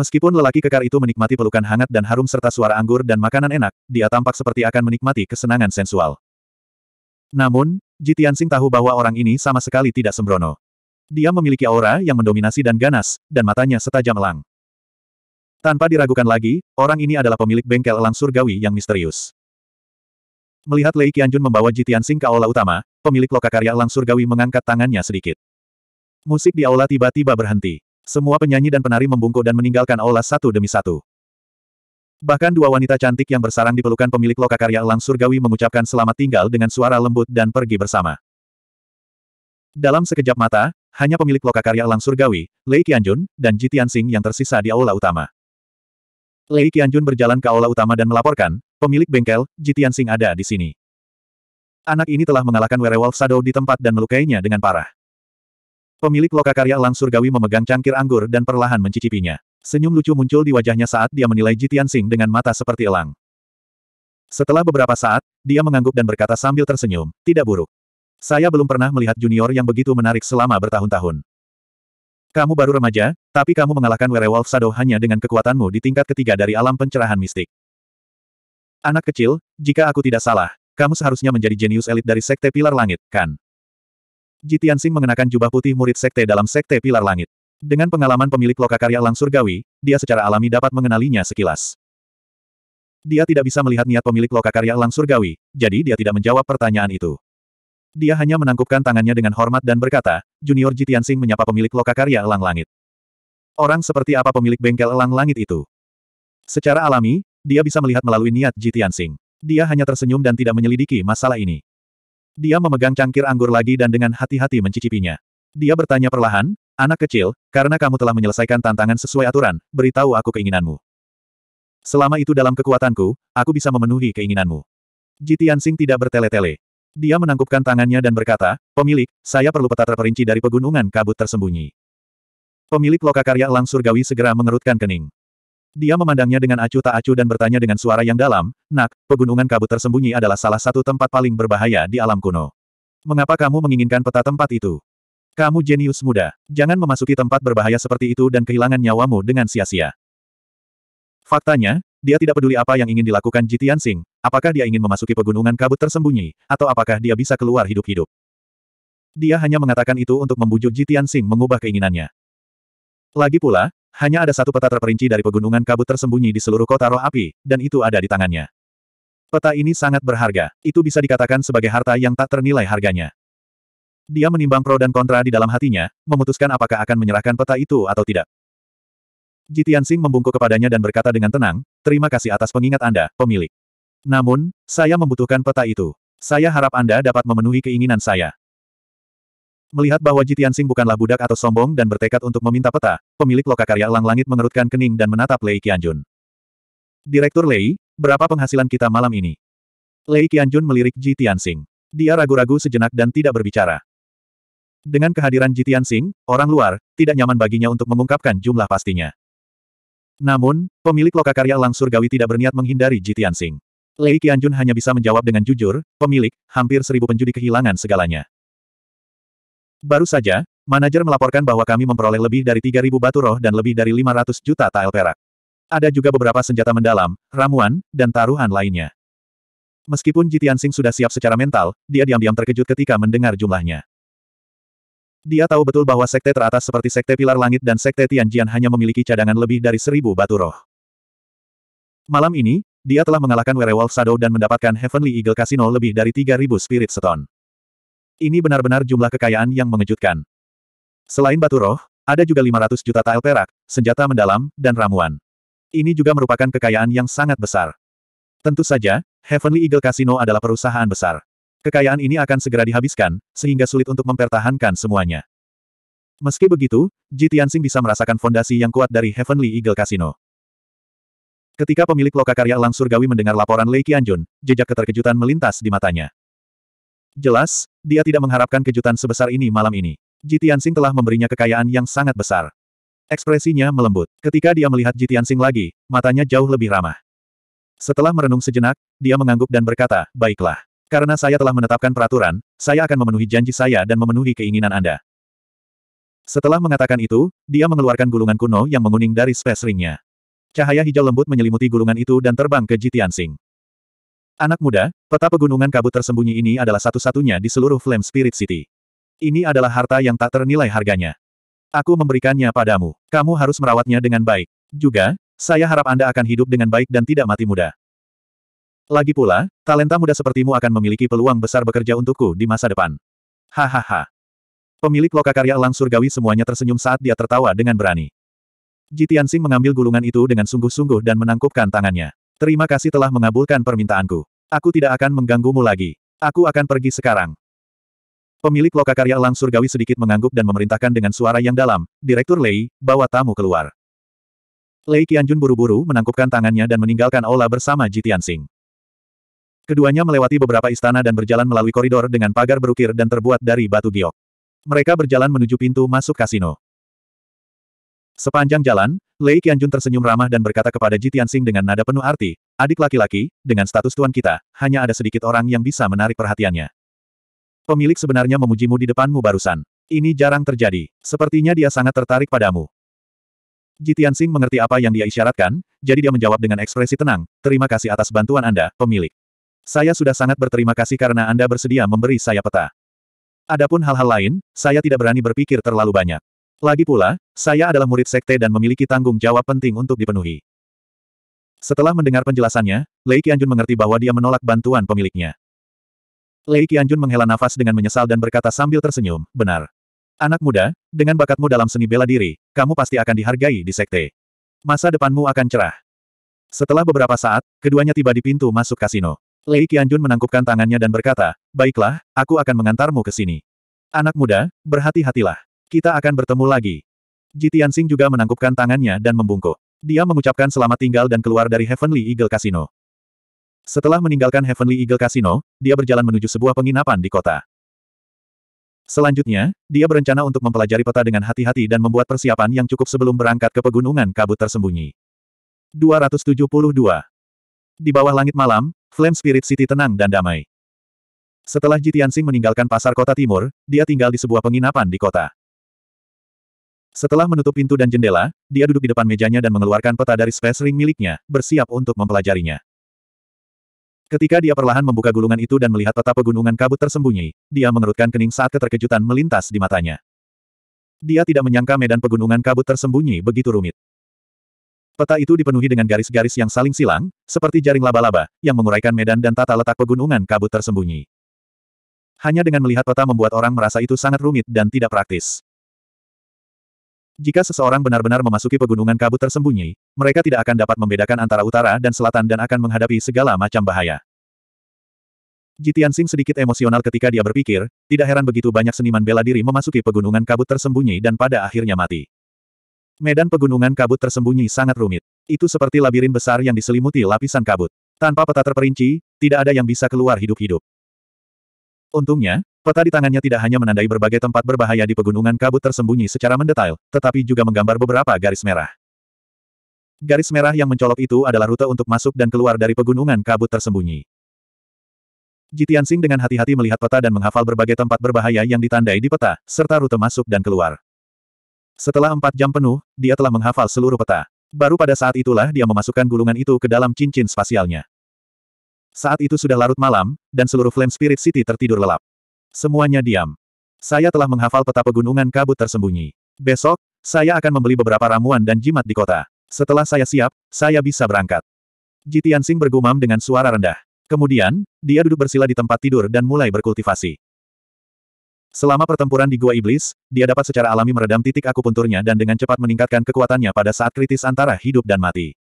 Meskipun lelaki kekar itu menikmati pelukan hangat dan harum serta suara anggur dan makanan enak, dia tampak seperti akan menikmati kesenangan sensual. Namun, Sing tahu bahwa orang ini sama sekali tidak sembrono. Dia memiliki aura yang mendominasi dan ganas, dan matanya setajam elang. Tanpa diragukan lagi, orang ini adalah pemilik bengkel elang surgawi yang misterius. Melihat Lei Qianjun membawa Sing ke aula utama, pemilik lokakarya elang surgawi mengangkat tangannya sedikit. Musik di aula tiba-tiba berhenti. Semua penyanyi dan penari membungkuk dan meninggalkan aula satu demi satu. Bahkan dua wanita cantik yang bersarang di pelukan pemilik lokakarya elang surgawi mengucapkan selamat tinggal dengan suara lembut dan pergi bersama. Dalam sekejap mata, hanya pemilik lokakarya elang surgawi, Lei Qianjun, dan Ji Tianxing yang tersisa di aula utama. Lei Qianjun berjalan ke aula utama dan melaporkan, pemilik bengkel, Ji Tianxing ada di sini. Anak ini telah mengalahkan werewolf Shadow di tempat dan melukainya dengan parah. Pemilik lokakarya Elang Surgawi memegang cangkir anggur dan perlahan mencicipinya. Senyum lucu muncul di wajahnya saat dia menilai Jitian Sing dengan mata seperti elang. Setelah beberapa saat, dia mengangguk dan berkata sambil tersenyum, tidak buruk. Saya belum pernah melihat junior yang begitu menarik selama bertahun-tahun. Kamu baru remaja, tapi kamu mengalahkan Werewolf Shadow hanya dengan kekuatanmu di tingkat ketiga dari alam pencerahan mistik. Anak kecil, jika aku tidak salah, kamu seharusnya menjadi jenius elit dari Sekte Pilar Langit, kan? Ji Tianxing mengenakan jubah putih murid sekte dalam sekte Pilar Langit. Dengan pengalaman pemilik lokakarya Lang Surgawi, dia secara alami dapat mengenalinya sekilas. Dia tidak bisa melihat niat pemilik lokakarya Lang Surgawi, jadi dia tidak menjawab pertanyaan itu. Dia hanya menangkupkan tangannya dengan hormat dan berkata, Junior Ji Tianxing menyapa pemilik lokakarya Elang Langit. Orang seperti apa pemilik bengkel Elang Langit itu? Secara alami, dia bisa melihat melalui niat Ji Tianxing. Dia hanya tersenyum dan tidak menyelidiki masalah ini. Dia memegang cangkir anggur lagi dan dengan hati-hati mencicipinya. Dia bertanya perlahan, anak kecil, karena kamu telah menyelesaikan tantangan sesuai aturan, beritahu aku keinginanmu. Selama itu dalam kekuatanku, aku bisa memenuhi keinginanmu. Jitian Sing tidak bertele-tele. Dia menangkupkan tangannya dan berkata, Pemilik, saya perlu peta terperinci dari pegunungan kabut tersembunyi. Pemilik lokakarya elang surgawi segera mengerutkan kening. Dia memandangnya dengan acuh tak acuh dan bertanya dengan suara yang dalam, Nak, pegunungan kabut tersembunyi adalah salah satu tempat paling berbahaya di alam kuno. Mengapa kamu menginginkan peta tempat itu? Kamu jenius muda. Jangan memasuki tempat berbahaya seperti itu dan kehilangan nyawamu dengan sia-sia. Faktanya, dia tidak peduli apa yang ingin dilakukan Jitian Singh. apakah dia ingin memasuki pegunungan kabut tersembunyi, atau apakah dia bisa keluar hidup-hidup. Dia hanya mengatakan itu untuk membujuk Jitian Singh mengubah keinginannya. Lagi pula, hanya ada satu peta terperinci dari pegunungan kabut tersembunyi di seluruh kota roh api, dan itu ada di tangannya. Peta ini sangat berharga, itu bisa dikatakan sebagai harta yang tak ternilai harganya. Dia menimbang pro dan kontra di dalam hatinya, memutuskan apakah akan menyerahkan peta itu atau tidak. Jitian Sing membungkuk kepadanya dan berkata dengan tenang, terima kasih atas pengingat Anda, pemilik. Namun, saya membutuhkan peta itu. Saya harap Anda dapat memenuhi keinginan saya. Melihat bahwa Jitian Sing bukanlah budak atau sombong dan bertekad untuk meminta peta, pemilik lokakarya Lang Langit mengerutkan kening dan menatap Lei Qianjun. Direktur Lei, berapa penghasilan kita malam ini? Lei Qianjun melirik Jitian Sing. Dia ragu-ragu sejenak dan tidak berbicara. Dengan kehadiran Jitian Sing, orang luar, tidak nyaman baginya untuk mengungkapkan jumlah pastinya. Namun, pemilik lokakarya Lang Surgawi tidak berniat menghindari Jitian Sing. Lei Qianjun hanya bisa menjawab dengan jujur, pemilik, hampir seribu penjudi kehilangan segalanya. Baru saja, manajer melaporkan bahwa kami memperoleh lebih dari 3.000 batu roh dan lebih dari 500 juta tael perak. Ada juga beberapa senjata mendalam, ramuan, dan taruhan lainnya. Meskipun Jitian Sing sudah siap secara mental, dia diam-diam terkejut ketika mendengar jumlahnya. Dia tahu betul bahwa sekte teratas seperti sekte Pilar Langit dan sekte Tianjian hanya memiliki cadangan lebih dari seribu batu roh. Malam ini, dia telah mengalahkan Werewolf Shadow dan mendapatkan Heavenly Eagle Casino lebih dari 3.000 Spirit Stone. Ini benar-benar jumlah kekayaan yang mengejutkan. Selain batu roh, ada juga 500 juta tael perak, senjata mendalam, dan ramuan. Ini juga merupakan kekayaan yang sangat besar. Tentu saja, Heavenly Eagle Casino adalah perusahaan besar. Kekayaan ini akan segera dihabiskan, sehingga sulit untuk mempertahankan semuanya. Meski begitu, Ji Tianxing bisa merasakan fondasi yang kuat dari Heavenly Eagle Casino. Ketika pemilik lokakarya Elang Surgawi mendengar laporan Lei Qianjun, jejak keterkejutan melintas di matanya. Jelas, dia tidak mengharapkan kejutan sebesar ini malam ini. Ji telah memberinya kekayaan yang sangat besar. Ekspresinya melembut. Ketika dia melihat Ji lagi, matanya jauh lebih ramah. Setelah merenung sejenak, dia mengangguk dan berkata, Baiklah. Karena saya telah menetapkan peraturan, saya akan memenuhi janji saya dan memenuhi keinginan Anda. Setelah mengatakan itu, dia mengeluarkan gulungan kuno yang menguning dari space ringnya. Cahaya hijau lembut menyelimuti gulungan itu dan terbang ke Ji Anak muda, peta pegunungan kabut tersembunyi ini adalah satu-satunya di seluruh Flame Spirit City. Ini adalah harta yang tak ternilai harganya. Aku memberikannya padamu. Kamu harus merawatnya dengan baik. Juga, saya harap Anda akan hidup dengan baik dan tidak mati muda. Lagi pula, talenta muda sepertimu akan memiliki peluang besar bekerja untukku di masa depan. Hahaha. Pemilik lokakarya elang surgawi semuanya tersenyum saat dia tertawa dengan berani. Sing mengambil gulungan itu dengan sungguh-sungguh dan menangkupkan tangannya. Terima kasih telah mengabulkan permintaanku. Aku tidak akan mengganggumu lagi. Aku akan pergi sekarang. Pemilik lokakarya Elang Surgawi sedikit mengangguk dan memerintahkan dengan suara yang dalam, Direktur Lei, bawa tamu keluar. Lei Qianjun buru-buru menangkupkan tangannya dan meninggalkan Ola bersama Jitian Sing. Keduanya melewati beberapa istana dan berjalan melalui koridor dengan pagar berukir dan terbuat dari batu giok. Mereka berjalan menuju pintu masuk kasino. Sepanjang jalan, Lei Qianjun tersenyum ramah dan berkata kepada Ji Tianxing dengan nada penuh arti, adik laki-laki, dengan status tuan kita, hanya ada sedikit orang yang bisa menarik perhatiannya. Pemilik sebenarnya memujimu di depanmu barusan. Ini jarang terjadi. Sepertinya dia sangat tertarik padamu. Ji Tianxing mengerti apa yang dia isyaratkan, jadi dia menjawab dengan ekspresi tenang, terima kasih atas bantuan Anda, pemilik. Saya sudah sangat berterima kasih karena Anda bersedia memberi saya peta. Adapun hal-hal lain, saya tidak berani berpikir terlalu banyak. Lagi pula, saya adalah murid sekte dan memiliki tanggung jawab penting untuk dipenuhi. Setelah mendengar penjelasannya, Lei Qianjun mengerti bahwa dia menolak bantuan pemiliknya. Lei Qianjun menghela nafas dengan menyesal dan berkata sambil tersenyum, benar. Anak muda, dengan bakatmu dalam seni bela diri, kamu pasti akan dihargai di sekte. Masa depanmu akan cerah. Setelah beberapa saat, keduanya tiba di pintu masuk kasino. Lei Qianjun menangkupkan tangannya dan berkata, Baiklah, aku akan mengantarmu ke sini. Anak muda, berhati-hatilah. Kita akan bertemu lagi. Jitian Sing juga menangkupkan tangannya dan membungkuk. Dia mengucapkan selamat tinggal dan keluar dari Heavenly Eagle Casino. Setelah meninggalkan Heavenly Eagle Casino, dia berjalan menuju sebuah penginapan di kota. Selanjutnya, dia berencana untuk mempelajari peta dengan hati-hati dan membuat persiapan yang cukup sebelum berangkat ke pegunungan kabut tersembunyi. 272. Di bawah langit malam, Flame Spirit City tenang dan damai. Setelah Jitiansing meninggalkan pasar kota timur, dia tinggal di sebuah penginapan di kota. Setelah menutup pintu dan jendela, dia duduk di depan mejanya dan mengeluarkan peta dari space ring miliknya, bersiap untuk mempelajarinya. Ketika dia perlahan membuka gulungan itu dan melihat peta pegunungan kabut tersembunyi, dia mengerutkan kening saat keterkejutan melintas di matanya. Dia tidak menyangka medan pegunungan kabut tersembunyi begitu rumit. Peta itu dipenuhi dengan garis-garis yang saling silang, seperti jaring laba-laba, yang menguraikan medan dan tata letak pegunungan kabut tersembunyi. Hanya dengan melihat peta membuat orang merasa itu sangat rumit dan tidak praktis. Jika seseorang benar-benar memasuki pegunungan kabut tersembunyi, mereka tidak akan dapat membedakan antara utara dan selatan dan akan menghadapi segala macam bahaya. Jitian sedikit emosional ketika dia berpikir, tidak heran begitu banyak seniman bela diri memasuki pegunungan kabut tersembunyi dan pada akhirnya mati. Medan pegunungan kabut tersembunyi sangat rumit. Itu seperti labirin besar yang diselimuti lapisan kabut. Tanpa peta terperinci, tidak ada yang bisa keluar hidup-hidup. Untungnya, Peta di tangannya tidak hanya menandai berbagai tempat berbahaya di pegunungan kabut tersembunyi secara mendetail, tetapi juga menggambar beberapa garis merah. Garis merah yang mencolok itu adalah rute untuk masuk dan keluar dari pegunungan kabut tersembunyi. Jitian Sing dengan hati-hati melihat peta dan menghafal berbagai tempat berbahaya yang ditandai di peta, serta rute masuk dan keluar. Setelah empat jam penuh, dia telah menghafal seluruh peta. Baru pada saat itulah dia memasukkan gulungan itu ke dalam cincin spasialnya. Saat itu sudah larut malam, dan seluruh Flame Spirit City tertidur lelap. Semuanya diam. Saya telah menghafal peta pegunungan kabut tersembunyi. Besok, saya akan membeli beberapa ramuan dan jimat di kota. Setelah saya siap, saya bisa berangkat. Jitian bergumam dengan suara rendah. Kemudian, dia duduk bersila di tempat tidur dan mulai berkultivasi. Selama pertempuran di Gua Iblis, dia dapat secara alami meredam titik akupunturnya dan dengan cepat meningkatkan kekuatannya pada saat kritis antara hidup dan mati.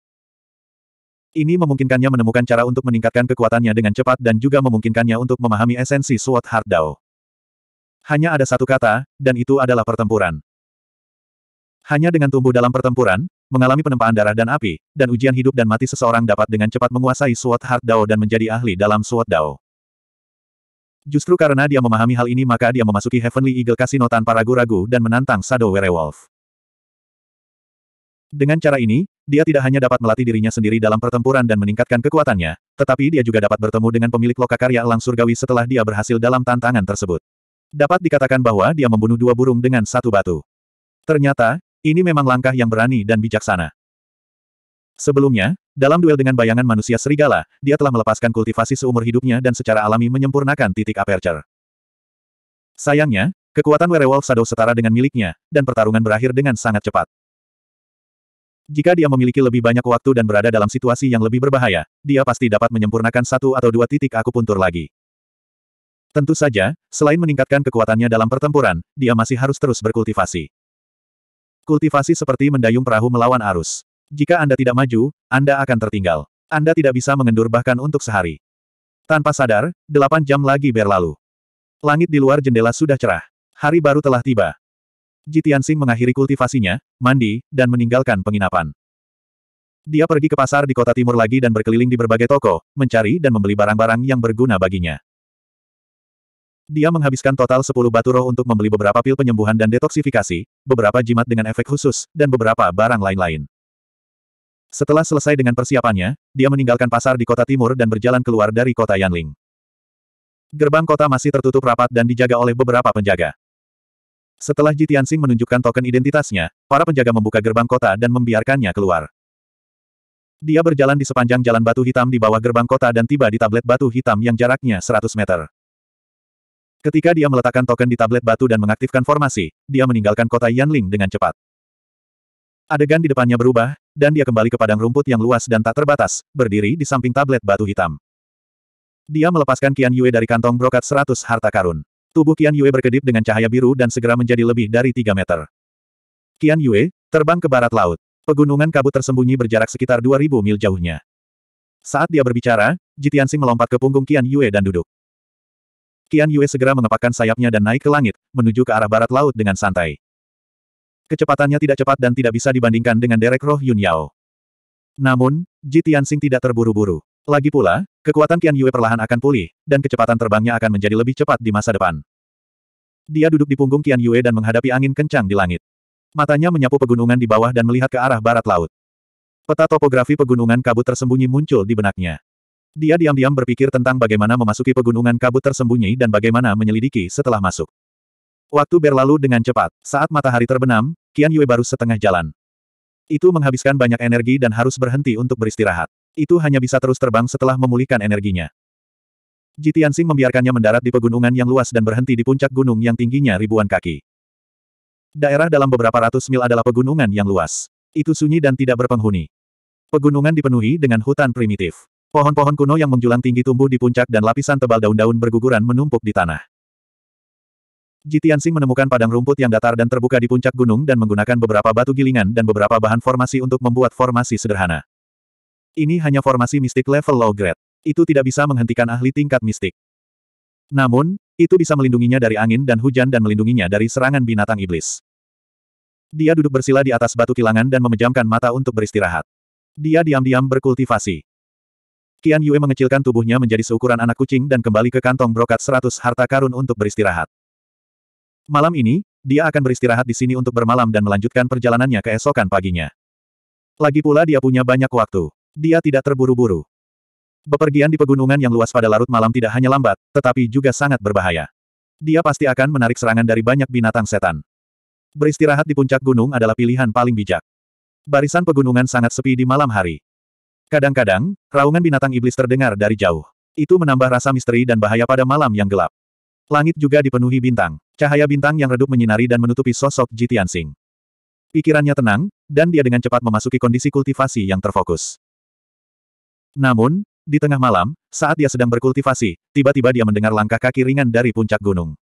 Ini memungkinkannya menemukan cara untuk meningkatkan kekuatannya dengan cepat dan juga memungkinkannya untuk memahami esensi Sword Heart Dao. Hanya ada satu kata, dan itu adalah pertempuran. Hanya dengan tumbuh dalam pertempuran, mengalami penempaan darah dan api, dan ujian hidup dan mati seseorang dapat dengan cepat menguasai Sword Heart Dao dan menjadi ahli dalam Sword Dao. Justru karena dia memahami hal ini maka dia memasuki Heavenly Eagle Casino tanpa ragu-ragu dan menantang Shadow Werewolf. Dengan cara ini, dia tidak hanya dapat melatih dirinya sendiri dalam pertempuran dan meningkatkan kekuatannya, tetapi dia juga dapat bertemu dengan pemilik lokakarya elang surgawi setelah dia berhasil dalam tantangan tersebut. Dapat dikatakan bahwa dia membunuh dua burung dengan satu batu. Ternyata, ini memang langkah yang berani dan bijaksana. Sebelumnya, dalam duel dengan bayangan manusia serigala, dia telah melepaskan kultivasi seumur hidupnya dan secara alami menyempurnakan titik aperture. Sayangnya, kekuatan werewolf Sado setara dengan miliknya, dan pertarungan berakhir dengan sangat cepat. Jika dia memiliki lebih banyak waktu dan berada dalam situasi yang lebih berbahaya, dia pasti dapat menyempurnakan satu atau dua titik akupuntur lagi. Tentu saja, selain meningkatkan kekuatannya dalam pertempuran, dia masih harus terus berkultivasi. Kultivasi seperti mendayung perahu melawan arus. Jika Anda tidak maju, Anda akan tertinggal. Anda tidak bisa mengendur bahkan untuk sehari. Tanpa sadar, delapan jam lagi berlalu. Langit di luar jendela sudah cerah. Hari baru telah tiba. Ji Tianxing mengakhiri kultivasinya, mandi, dan meninggalkan penginapan. Dia pergi ke pasar di kota timur lagi dan berkeliling di berbagai toko, mencari dan membeli barang-barang yang berguna baginya. Dia menghabiskan total 10 batu roh untuk membeli beberapa pil penyembuhan dan detoksifikasi, beberapa jimat dengan efek khusus, dan beberapa barang lain-lain. Setelah selesai dengan persiapannya, dia meninggalkan pasar di kota timur dan berjalan keluar dari kota Yanling. Gerbang kota masih tertutup rapat dan dijaga oleh beberapa penjaga. Setelah Ji Tianxing menunjukkan token identitasnya, para penjaga membuka gerbang kota dan membiarkannya keluar. Dia berjalan di sepanjang jalan batu hitam di bawah gerbang kota dan tiba di tablet batu hitam yang jaraknya 100 meter. Ketika dia meletakkan token di tablet batu dan mengaktifkan formasi, dia meninggalkan kota Yanling dengan cepat. Adegan di depannya berubah, dan dia kembali ke padang rumput yang luas dan tak terbatas, berdiri di samping tablet batu hitam. Dia melepaskan Qian Yue dari kantong brokat 100 harta karun. Tubuh Qian Yue berkedip dengan cahaya biru dan segera menjadi lebih dari 3 meter. Qian Yue, terbang ke barat laut. Pegunungan kabut tersembunyi berjarak sekitar 2000 mil jauhnya. Saat dia berbicara, Jitiansing melompat ke punggung Qian Yue dan duduk. Qian Yue segera mengepakkan sayapnya dan naik ke langit, menuju ke arah barat laut dengan santai. Kecepatannya tidak cepat dan tidak bisa dibandingkan dengan derek roh Yun Yao. Namun, Jitiansing tidak terburu-buru. Lagi pula, kekuatan Qian Yue perlahan akan pulih, dan kecepatan terbangnya akan menjadi lebih cepat di masa depan. Dia duduk di punggung Qian Yue dan menghadapi angin kencang di langit. Matanya menyapu pegunungan di bawah dan melihat ke arah barat laut. Peta topografi pegunungan kabut tersembunyi muncul di benaknya. Dia diam-diam berpikir tentang bagaimana memasuki pegunungan kabut tersembunyi dan bagaimana menyelidiki setelah masuk. Waktu berlalu dengan cepat. Saat matahari terbenam, Qian Yue baru setengah jalan. Itu menghabiskan banyak energi dan harus berhenti untuk beristirahat. Itu hanya bisa terus terbang setelah memulihkan energinya. Jitiansing membiarkannya mendarat di pegunungan yang luas dan berhenti di puncak gunung yang tingginya ribuan kaki. Daerah dalam beberapa ratus mil adalah pegunungan yang luas. Itu sunyi dan tidak berpenghuni. Pegunungan dipenuhi dengan hutan primitif. Pohon-pohon kuno yang menjulang tinggi tumbuh di puncak dan lapisan tebal daun-daun berguguran menumpuk di tanah. Jitiansing menemukan padang rumput yang datar dan terbuka di puncak gunung dan menggunakan beberapa batu gilingan dan beberapa bahan formasi untuk membuat formasi sederhana. Ini hanya formasi mistik level low grade. Itu tidak bisa menghentikan ahli tingkat mistik. Namun, itu bisa melindunginya dari angin dan hujan dan melindunginya dari serangan binatang iblis. Dia duduk bersila di atas batu kilangan dan memejamkan mata untuk beristirahat. Dia diam-diam berkultivasi. Qian Yue mengecilkan tubuhnya menjadi seukuran anak kucing dan kembali ke kantong brokat seratus harta karun untuk beristirahat. Malam ini, dia akan beristirahat di sini untuk bermalam dan melanjutkan perjalanannya keesokan paginya. Lagi pula dia punya banyak waktu dia tidak terburu-buru. Bepergian di pegunungan yang luas pada larut malam tidak hanya lambat, tetapi juga sangat berbahaya. Dia pasti akan menarik serangan dari banyak binatang setan. Beristirahat di puncak gunung adalah pilihan paling bijak. Barisan pegunungan sangat sepi di malam hari. Kadang-kadang, raungan binatang iblis terdengar dari jauh. Itu menambah rasa misteri dan bahaya pada malam yang gelap. Langit juga dipenuhi bintang. Cahaya bintang yang redup menyinari dan menutupi sosok Jitian Sing. Pikirannya tenang, dan dia dengan cepat memasuki kondisi kultivasi yang terfokus. Namun, di tengah malam, saat dia sedang berkultivasi, tiba-tiba dia mendengar langkah kaki ringan dari puncak gunung.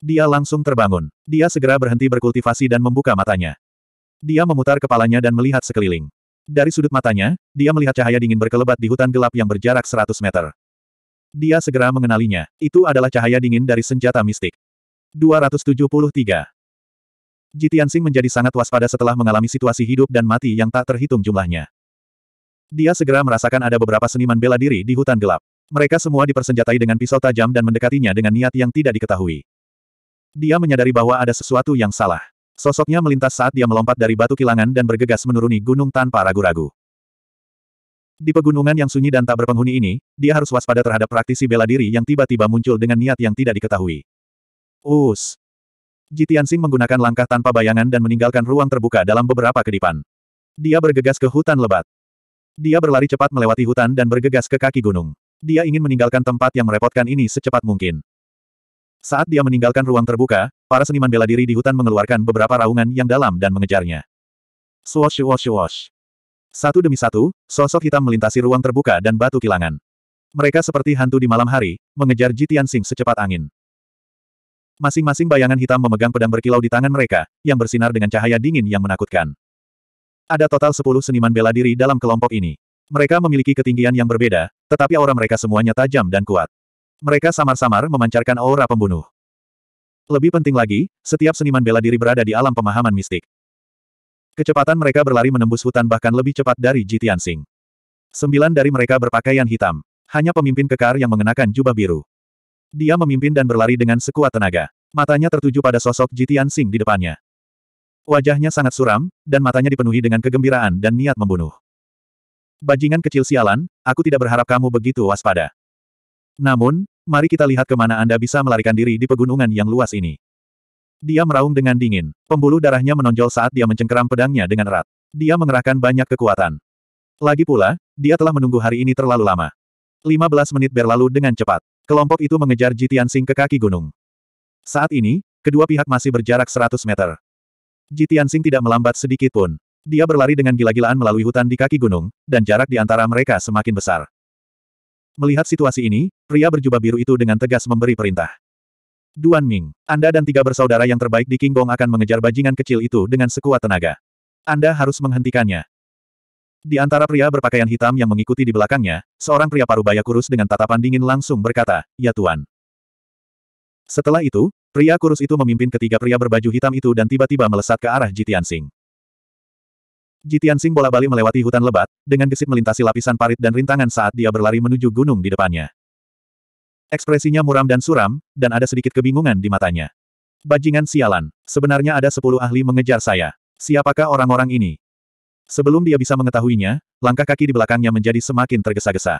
Dia langsung terbangun. Dia segera berhenti berkultivasi dan membuka matanya. Dia memutar kepalanya dan melihat sekeliling. Dari sudut matanya, dia melihat cahaya dingin berkelebat di hutan gelap yang berjarak 100 meter. Dia segera mengenalinya. Itu adalah cahaya dingin dari senjata mistik. 273. Sing menjadi sangat waspada setelah mengalami situasi hidup dan mati yang tak terhitung jumlahnya. Dia segera merasakan ada beberapa seniman bela diri di hutan gelap. Mereka semua dipersenjatai dengan pisau tajam dan mendekatinya dengan niat yang tidak diketahui. Dia menyadari bahwa ada sesuatu yang salah. Sosoknya melintas saat dia melompat dari batu kilangan dan bergegas menuruni gunung tanpa ragu-ragu. Di pegunungan yang sunyi dan tak berpenghuni ini, dia harus waspada terhadap praktisi bela diri yang tiba-tiba muncul dengan niat yang tidak diketahui. Us. Jitiansing menggunakan langkah tanpa bayangan dan meninggalkan ruang terbuka dalam beberapa kedipan. Dia bergegas ke hutan lebat. Dia berlari cepat melewati hutan dan bergegas ke kaki gunung. Dia ingin meninggalkan tempat yang merepotkan ini secepat mungkin. Saat dia meninggalkan ruang terbuka, para seniman bela diri di hutan mengeluarkan beberapa raungan yang dalam dan mengejarnya. Swash swash swash. Satu demi satu, sosok hitam melintasi ruang terbuka dan batu kilangan. Mereka seperti hantu di malam hari, mengejar Jitian Sing secepat angin. Masing-masing bayangan hitam memegang pedang berkilau di tangan mereka, yang bersinar dengan cahaya dingin yang menakutkan. Ada total 10 seniman bela diri dalam kelompok ini. Mereka memiliki ketinggian yang berbeda, tetapi aura mereka semuanya tajam dan kuat. Mereka samar-samar memancarkan aura pembunuh. Lebih penting lagi, setiap seniman bela diri berada di alam pemahaman mistik. Kecepatan mereka berlari menembus hutan bahkan lebih cepat dari Jitian Sing. Sembilan dari mereka berpakaian hitam. Hanya pemimpin kekar yang mengenakan jubah biru. Dia memimpin dan berlari dengan sekuat tenaga. Matanya tertuju pada sosok Jitian Sing di depannya. Wajahnya sangat suram, dan matanya dipenuhi dengan kegembiraan dan niat membunuh. Bajingan kecil sialan, aku tidak berharap kamu begitu waspada. Namun, mari kita lihat kemana Anda bisa melarikan diri di pegunungan yang luas ini. Dia meraung dengan dingin. Pembuluh darahnya menonjol saat dia mencengkeram pedangnya dengan erat. Dia mengerahkan banyak kekuatan. Lagi pula, dia telah menunggu hari ini terlalu lama. 15 menit berlalu dengan cepat. Kelompok itu mengejar Jitian Sing ke kaki gunung. Saat ini, kedua pihak masih berjarak 100 meter. Ji Tianxing tidak melambat sedikit pun. Dia berlari dengan gila-gilaan melalui hutan di kaki gunung, dan jarak di antara mereka semakin besar. Melihat situasi ini, pria berjubah biru itu dengan tegas memberi perintah. Duan Ming, Anda dan tiga bersaudara yang terbaik di Kingbong akan mengejar bajingan kecil itu dengan sekuat tenaga. Anda harus menghentikannya. Di antara pria berpakaian hitam yang mengikuti di belakangnya, seorang pria paruh baya kurus dengan tatapan dingin langsung berkata, Ya Tuan. Setelah itu, Pria kurus itu memimpin ketiga pria berbaju hitam itu dan tiba-tiba melesat ke arah Jitian Sing. Jitian Sing bola-bali melewati hutan lebat, dengan gesit melintasi lapisan parit dan rintangan saat dia berlari menuju gunung di depannya. Ekspresinya muram dan suram, dan ada sedikit kebingungan di matanya. Bajingan sialan, sebenarnya ada sepuluh ahli mengejar saya. Siapakah orang-orang ini? Sebelum dia bisa mengetahuinya, langkah kaki di belakangnya menjadi semakin tergesa-gesa.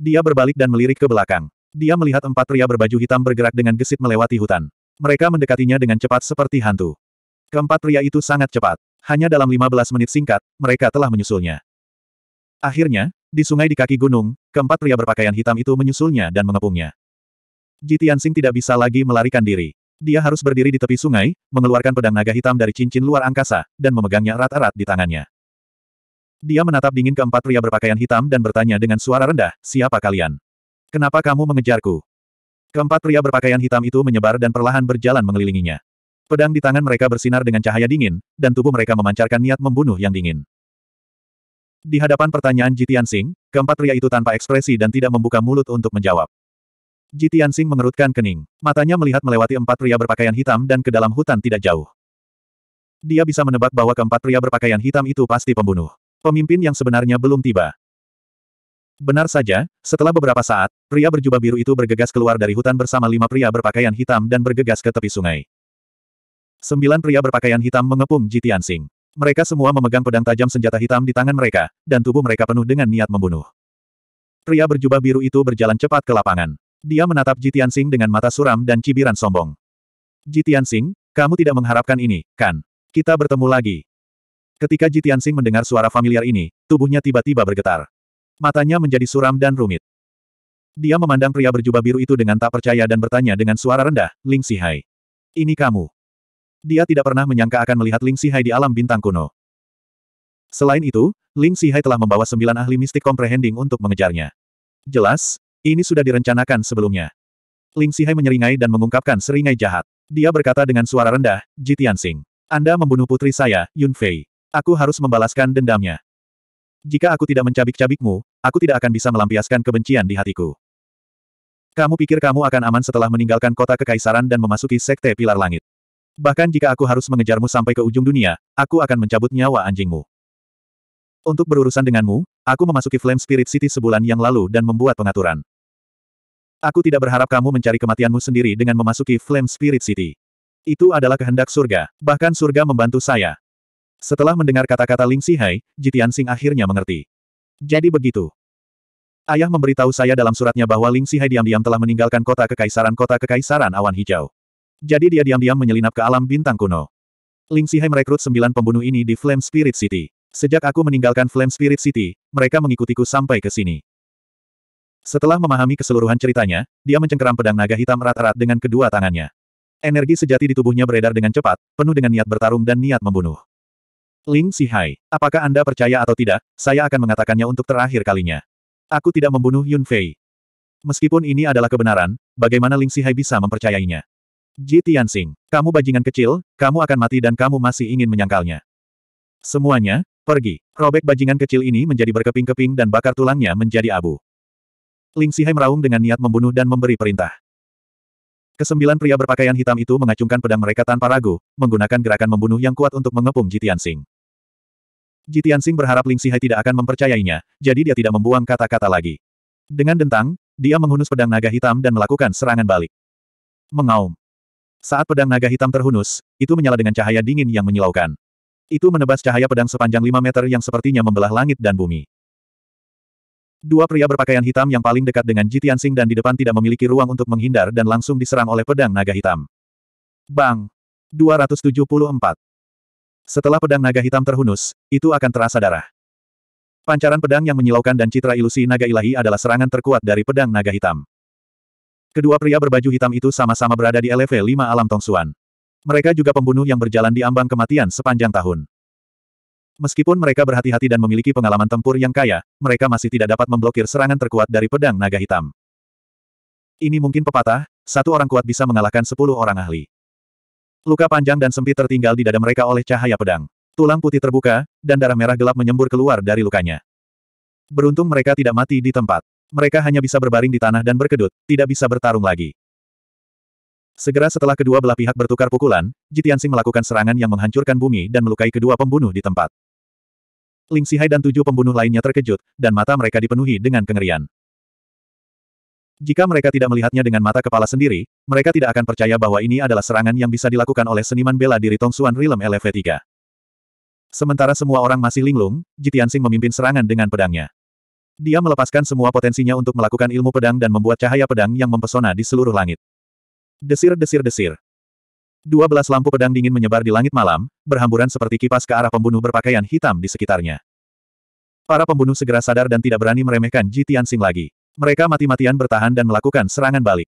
Dia berbalik dan melirik ke belakang. Dia melihat empat pria berbaju hitam bergerak dengan gesit melewati hutan. Mereka mendekatinya dengan cepat seperti hantu. Keempat pria itu sangat cepat. Hanya dalam 15 menit singkat, mereka telah menyusulnya. Akhirnya, di sungai di kaki gunung, keempat pria berpakaian hitam itu menyusulnya dan mengepungnya. Jitian Sing tidak bisa lagi melarikan diri. Dia harus berdiri di tepi sungai, mengeluarkan pedang naga hitam dari cincin luar angkasa, dan memegangnya erat-erat di tangannya. Dia menatap dingin keempat pria berpakaian hitam dan bertanya dengan suara rendah, siapa kalian? Kenapa kamu mengejarku? Keempat pria berpakaian hitam itu menyebar dan perlahan berjalan mengelilinginya. Pedang di tangan mereka bersinar dengan cahaya dingin, dan tubuh mereka memancarkan niat membunuh yang dingin. Di hadapan pertanyaan Jitian Sing, keempat pria itu tanpa ekspresi dan tidak membuka mulut untuk menjawab. Jitian Sing mengerutkan kening. Matanya melihat melewati empat pria berpakaian hitam dan ke dalam hutan tidak jauh. Dia bisa menebak bahwa keempat pria berpakaian hitam itu pasti pembunuh. Pemimpin yang sebenarnya belum tiba. Benar saja, setelah beberapa saat, pria berjubah biru itu bergegas keluar dari hutan bersama lima pria berpakaian hitam dan bergegas ke tepi sungai. Sembilan pria berpakaian hitam mengepung Jitian Sing. Mereka semua memegang pedang tajam senjata hitam di tangan mereka, dan tubuh mereka penuh dengan niat membunuh. Pria berjubah biru itu berjalan cepat ke lapangan. Dia menatap Jitian Sing dengan mata suram dan cibiran sombong. Jitian Sing, kamu tidak mengharapkan ini, kan? Kita bertemu lagi. Ketika Jitian Sing mendengar suara familiar ini, tubuhnya tiba-tiba bergetar. Matanya menjadi suram dan rumit. Dia memandang pria berjubah biru itu dengan tak percaya dan bertanya dengan suara rendah, Ling Sihai. Ini kamu. Dia tidak pernah menyangka akan melihat Ling Sihai di alam bintang kuno. Selain itu, Ling Sihai telah membawa sembilan ahli mistik komprehending untuk mengejarnya. Jelas, ini sudah direncanakan sebelumnya. Ling Sihai menyeringai dan mengungkapkan seringai jahat. Dia berkata dengan suara rendah, Jitian Sing. Anda membunuh putri saya, Yun Fei. Aku harus membalaskan dendamnya. Jika aku tidak mencabik-cabikmu, Aku tidak akan bisa melampiaskan kebencian di hatiku. Kamu pikir kamu akan aman setelah meninggalkan kota kekaisaran dan memasuki sekte pilar langit. Bahkan jika aku harus mengejarmu sampai ke ujung dunia, aku akan mencabut nyawa anjingmu. Untuk berurusan denganmu, aku memasuki Flame Spirit City sebulan yang lalu dan membuat pengaturan. Aku tidak berharap kamu mencari kematianmu sendiri dengan memasuki Flame Spirit City. Itu adalah kehendak surga, bahkan surga membantu saya. Setelah mendengar kata-kata Ling Sihai, Jitian Sing akhirnya mengerti. Jadi begitu. Ayah memberitahu saya dalam suratnya bahwa Ling Sihai diam-diam telah meninggalkan kota kekaisaran kota kekaisaran awan hijau. Jadi dia diam-diam menyelinap ke alam bintang kuno. Ling Sihai merekrut sembilan pembunuh ini di Flame Spirit City. Sejak aku meninggalkan Flame Spirit City, mereka mengikutiku sampai ke sini. Setelah memahami keseluruhan ceritanya, dia mencengkeram pedang naga hitam erat-erat dengan kedua tangannya. Energi sejati di tubuhnya beredar dengan cepat, penuh dengan niat bertarung dan niat membunuh. Ling Sihai, apakah Anda percaya atau tidak, saya akan mengatakannya untuk terakhir kalinya. Aku tidak membunuh Yun Fei. Meskipun ini adalah kebenaran, bagaimana Ling Sihai bisa mempercayainya? Ji Tianxing, kamu bajingan kecil, kamu akan mati dan kamu masih ingin menyangkalnya. Semuanya, pergi. Robek bajingan kecil ini menjadi berkeping-keping dan bakar tulangnya menjadi abu. Ling Sihai meraung dengan niat membunuh dan memberi perintah. Kesembilan pria berpakaian hitam itu mengacungkan pedang mereka tanpa ragu, menggunakan gerakan membunuh yang kuat untuk mengepung Ji Tianxing. Jitian Sing berharap Ling Sihai tidak akan mempercayainya, jadi dia tidak membuang kata-kata lagi. Dengan dentang, dia menghunus pedang naga hitam dan melakukan serangan balik. Mengaum. Saat pedang naga hitam terhunus, itu menyala dengan cahaya dingin yang menyilaukan. Itu menebas cahaya pedang sepanjang 5 meter yang sepertinya membelah langit dan bumi. Dua pria berpakaian hitam yang paling dekat dengan Jitian Sing dan di depan tidak memiliki ruang untuk menghindar dan langsung diserang oleh pedang naga hitam. Bang! 274. Setelah pedang naga hitam terhunus, itu akan terasa darah. Pancaran pedang yang menyilaukan dan citra ilusi naga ilahi adalah serangan terkuat dari pedang naga hitam. Kedua pria berbaju hitam itu sama-sama berada di LV 5 alam Tong Suan. Mereka juga pembunuh yang berjalan di ambang kematian sepanjang tahun. Meskipun mereka berhati-hati dan memiliki pengalaman tempur yang kaya, mereka masih tidak dapat memblokir serangan terkuat dari pedang naga hitam. Ini mungkin pepatah, satu orang kuat bisa mengalahkan sepuluh orang ahli. Luka panjang dan sempit tertinggal di dada mereka oleh cahaya pedang. Tulang putih terbuka, dan darah merah gelap menyembur keluar dari lukanya. Beruntung mereka tidak mati di tempat. Mereka hanya bisa berbaring di tanah dan berkedut, tidak bisa bertarung lagi. Segera setelah kedua belah pihak bertukar pukulan, Jitiansing melakukan serangan yang menghancurkan bumi dan melukai kedua pembunuh di tempat. Ling Sihai dan tujuh pembunuh lainnya terkejut, dan mata mereka dipenuhi dengan kengerian. Jika mereka tidak melihatnya dengan mata kepala sendiri, mereka tidak akan percaya bahwa ini adalah serangan yang bisa dilakukan oleh seniman bela diri Tong Xuan Rilem LV3. Sementara semua orang masih linglung, Jitiansing memimpin serangan dengan pedangnya. Dia melepaskan semua potensinya untuk melakukan ilmu pedang dan membuat cahaya pedang yang mempesona di seluruh langit. Desir-desir-desir. Dua belas lampu pedang dingin menyebar di langit malam, berhamburan seperti kipas ke arah pembunuh berpakaian hitam di sekitarnya. Para pembunuh segera sadar dan tidak berani meremehkan Ji Tianxing lagi. Mereka mati-matian bertahan dan melakukan serangan balik.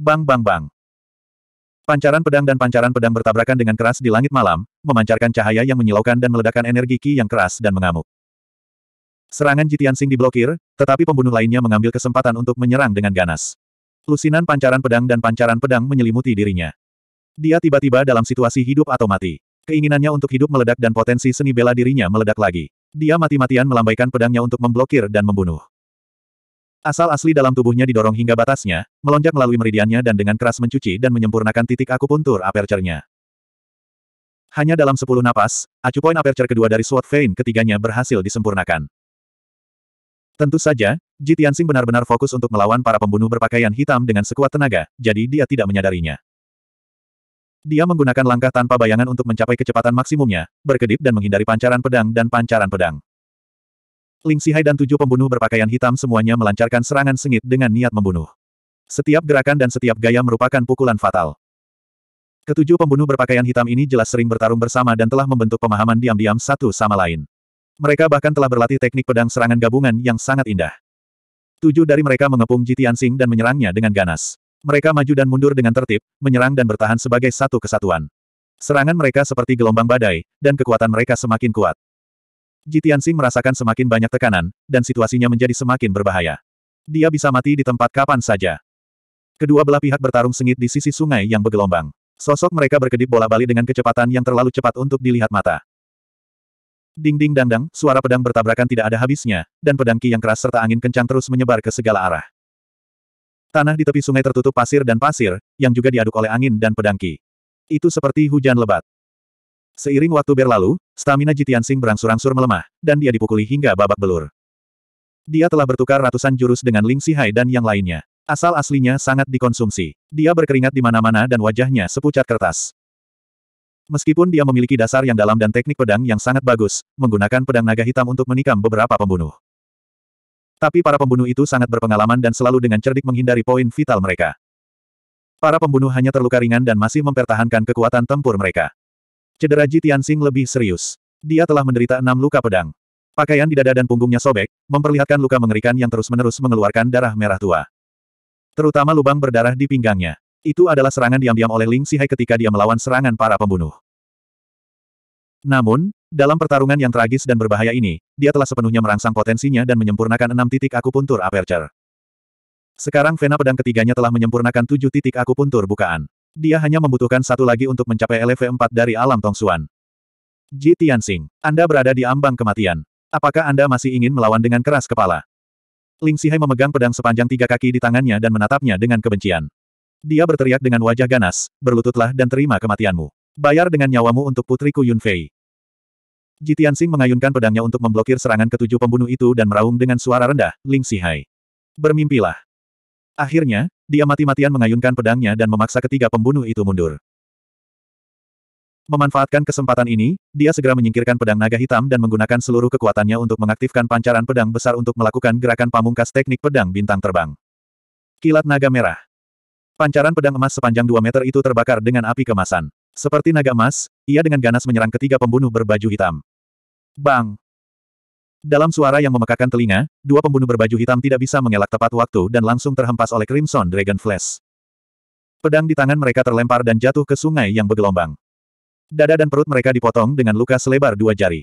Bang bang bang. Pancaran pedang dan pancaran pedang bertabrakan dengan keras di langit malam, memancarkan cahaya yang menyilaukan dan meledakkan energi ki yang keras dan mengamuk. Serangan Jitian Sing diblokir, tetapi pembunuh lainnya mengambil kesempatan untuk menyerang dengan ganas. Lusinan pancaran pedang dan pancaran pedang menyelimuti dirinya. Dia tiba-tiba dalam situasi hidup atau mati. Keinginannya untuk hidup meledak dan potensi seni bela dirinya meledak lagi. Dia mati-matian melambaikan pedangnya untuk memblokir dan membunuh. Asal asli dalam tubuhnya didorong hingga batasnya, melonjak melalui meridiannya dan dengan keras mencuci dan menyempurnakan titik akupuntur aperture-nya. Hanya dalam sepuluh napas, acu poin aperture kedua dari Sword Vein ketiganya berhasil disempurnakan. Tentu saja, Ji Tianxing benar-benar fokus untuk melawan para pembunuh berpakaian hitam dengan sekuat tenaga, jadi dia tidak menyadarinya. Dia menggunakan langkah tanpa bayangan untuk mencapai kecepatan maksimumnya, berkedip dan menghindari pancaran pedang dan pancaran pedang. Ling Sihai dan tujuh pembunuh berpakaian hitam semuanya melancarkan serangan sengit dengan niat membunuh. Setiap gerakan dan setiap gaya merupakan pukulan fatal. Ketujuh pembunuh berpakaian hitam ini jelas sering bertarung bersama dan telah membentuk pemahaman diam-diam satu sama lain. Mereka bahkan telah berlatih teknik pedang serangan gabungan yang sangat indah. Tujuh dari mereka mengepung Jitian Sing dan menyerangnya dengan ganas. Mereka maju dan mundur dengan tertib, menyerang dan bertahan sebagai satu kesatuan. Serangan mereka seperti gelombang badai, dan kekuatan mereka semakin kuat. Jitian merasakan semakin banyak tekanan, dan situasinya menjadi semakin berbahaya. Dia bisa mati di tempat kapan saja. Kedua belah pihak bertarung sengit di sisi sungai yang bergelombang. Sosok mereka berkedip bola balik dengan kecepatan yang terlalu cepat untuk dilihat mata. Ding-ding suara pedang bertabrakan tidak ada habisnya, dan pedang ki yang keras serta angin kencang terus menyebar ke segala arah. Tanah di tepi sungai tertutup pasir dan pasir, yang juga diaduk oleh angin dan pedang ki. Itu seperti hujan lebat. Seiring waktu berlalu, stamina Jitian Sing berangsur-angsur melemah, dan dia dipukuli hingga babak belur. Dia telah bertukar ratusan jurus dengan Ling Sihai dan yang lainnya. Asal aslinya sangat dikonsumsi. Dia berkeringat di mana-mana dan wajahnya sepucat kertas. Meskipun dia memiliki dasar yang dalam dan teknik pedang yang sangat bagus, menggunakan pedang naga hitam untuk menikam beberapa pembunuh. Tapi para pembunuh itu sangat berpengalaman dan selalu dengan cerdik menghindari poin vital mereka. Para pembunuh hanya terluka ringan dan masih mempertahankan kekuatan tempur mereka. Cedera Ji Tianxing lebih serius. Dia telah menderita enam luka pedang. Pakaian di dada dan punggungnya sobek, memperlihatkan luka mengerikan yang terus-menerus mengeluarkan darah merah tua. Terutama lubang berdarah di pinggangnya. Itu adalah serangan diam-diam oleh Ling Sihai ketika dia melawan serangan para pembunuh. Namun, dalam pertarungan yang tragis dan berbahaya ini, dia telah sepenuhnya merangsang potensinya dan menyempurnakan enam titik akupuntur aperture. Sekarang vena pedang ketiganya telah menyempurnakan tujuh titik akupuntur bukaan. Dia hanya membutuhkan satu lagi untuk mencapai LV4 dari alam Tongsuan. Ji Tianxing, Anda berada di ambang kematian. Apakah Anda masih ingin melawan dengan keras kepala? Ling Sihai memegang pedang sepanjang tiga kaki di tangannya dan menatapnya dengan kebencian. Dia berteriak dengan wajah ganas, berlututlah dan terima kematianmu. Bayar dengan nyawamu untuk putriku Yun Fei. Ji Tianxing mengayunkan pedangnya untuk memblokir serangan ketujuh pembunuh itu dan meraung dengan suara rendah, Ling Sihai. Bermimpilah. Akhirnya, dia mati-matian mengayunkan pedangnya dan memaksa ketiga pembunuh itu mundur. Memanfaatkan kesempatan ini, dia segera menyingkirkan pedang naga hitam dan menggunakan seluruh kekuatannya untuk mengaktifkan pancaran pedang besar untuk melakukan gerakan pamungkas teknik pedang bintang terbang. Kilat naga merah. Pancaran pedang emas sepanjang 2 meter itu terbakar dengan api kemasan. Seperti naga emas, ia dengan ganas menyerang ketiga pembunuh berbaju hitam. Bang! Dalam suara yang memekakan telinga, dua pembunuh berbaju hitam tidak bisa mengelak tepat waktu dan langsung terhempas oleh Crimson Dragon Flash. Pedang di tangan mereka terlempar dan jatuh ke sungai yang bergelombang. Dada dan perut mereka dipotong dengan luka selebar dua jari.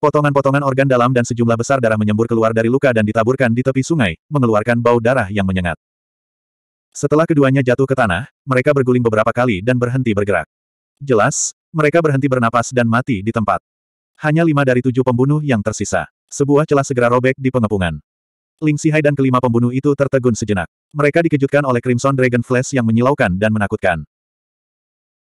Potongan-potongan organ dalam dan sejumlah besar darah menyembur keluar dari luka dan ditaburkan di tepi sungai, mengeluarkan bau darah yang menyengat. Setelah keduanya jatuh ke tanah, mereka berguling beberapa kali dan berhenti bergerak. Jelas, mereka berhenti bernapas dan mati di tempat. Hanya lima dari tujuh pembunuh yang tersisa. Sebuah celah segera robek di pengepungan. Ling Sihai dan kelima pembunuh itu tertegun sejenak. Mereka dikejutkan oleh Crimson Dragon Flash yang menyilaukan dan menakutkan.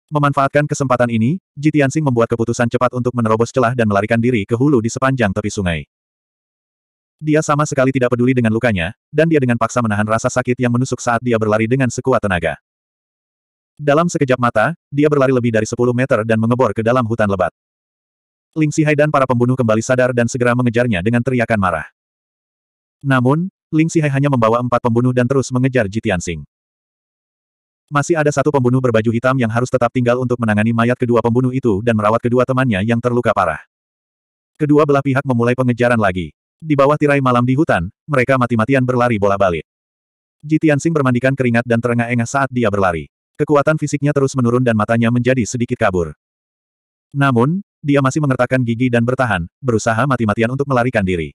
Memanfaatkan kesempatan ini, Ji Tianxing membuat keputusan cepat untuk menerobos celah dan melarikan diri ke hulu di sepanjang tepi sungai. Dia sama sekali tidak peduli dengan lukanya, dan dia dengan paksa menahan rasa sakit yang menusuk saat dia berlari dengan sekuat tenaga. Dalam sekejap mata, dia berlari lebih dari 10 meter dan mengebor ke dalam hutan lebat. Ling Sihai dan para pembunuh kembali sadar dan segera mengejarnya dengan teriakan marah. Namun, Ling Sihai hanya membawa empat pembunuh dan terus mengejar Jitian Sing. Masih ada satu pembunuh berbaju hitam yang harus tetap tinggal untuk menangani mayat kedua pembunuh itu dan merawat kedua temannya yang terluka parah. Kedua belah pihak memulai pengejaran lagi. Di bawah tirai malam di hutan, mereka mati-matian berlari bola balik. Ji Tianxing bermandikan keringat dan terengah-engah saat dia berlari. Kekuatan fisiknya terus menurun dan matanya menjadi sedikit kabur. Namun, dia masih mengertakkan gigi dan bertahan, berusaha mati-matian untuk melarikan diri.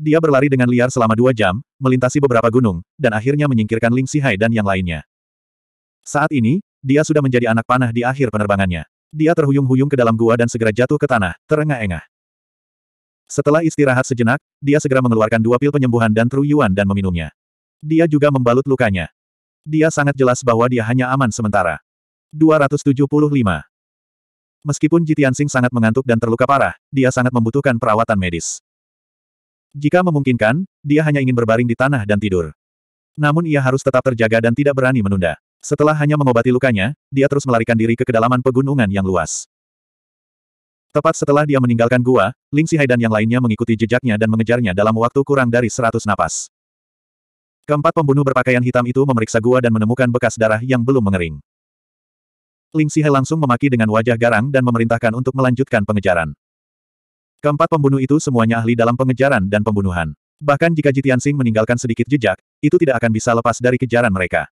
Dia berlari dengan liar selama dua jam, melintasi beberapa gunung, dan akhirnya menyingkirkan Ling Sihai dan yang lainnya. Saat ini, dia sudah menjadi anak panah di akhir penerbangannya. Dia terhuyung-huyung ke dalam gua dan segera jatuh ke tanah, terengah-engah. Setelah istirahat sejenak, dia segera mengeluarkan dua pil penyembuhan dan truyuan dan meminumnya. Dia juga membalut lukanya. Dia sangat jelas bahwa dia hanya aman sementara. 275. Meskipun Jitian Sing sangat mengantuk dan terluka parah, dia sangat membutuhkan perawatan medis. Jika memungkinkan, dia hanya ingin berbaring di tanah dan tidur. Namun ia harus tetap terjaga dan tidak berani menunda. Setelah hanya mengobati lukanya, dia terus melarikan diri ke kedalaman pegunungan yang luas. Tepat setelah dia meninggalkan gua, Ling Sihai dan yang lainnya mengikuti jejaknya dan mengejarnya dalam waktu kurang dari seratus napas. Keempat pembunuh berpakaian hitam itu memeriksa gua dan menemukan bekas darah yang belum mengering. Ling Sihe langsung memaki dengan wajah garang dan memerintahkan untuk melanjutkan pengejaran. Keempat pembunuh itu semuanya ahli dalam pengejaran dan pembunuhan. Bahkan jika Jitian Sing meninggalkan sedikit jejak, itu tidak akan bisa lepas dari kejaran mereka.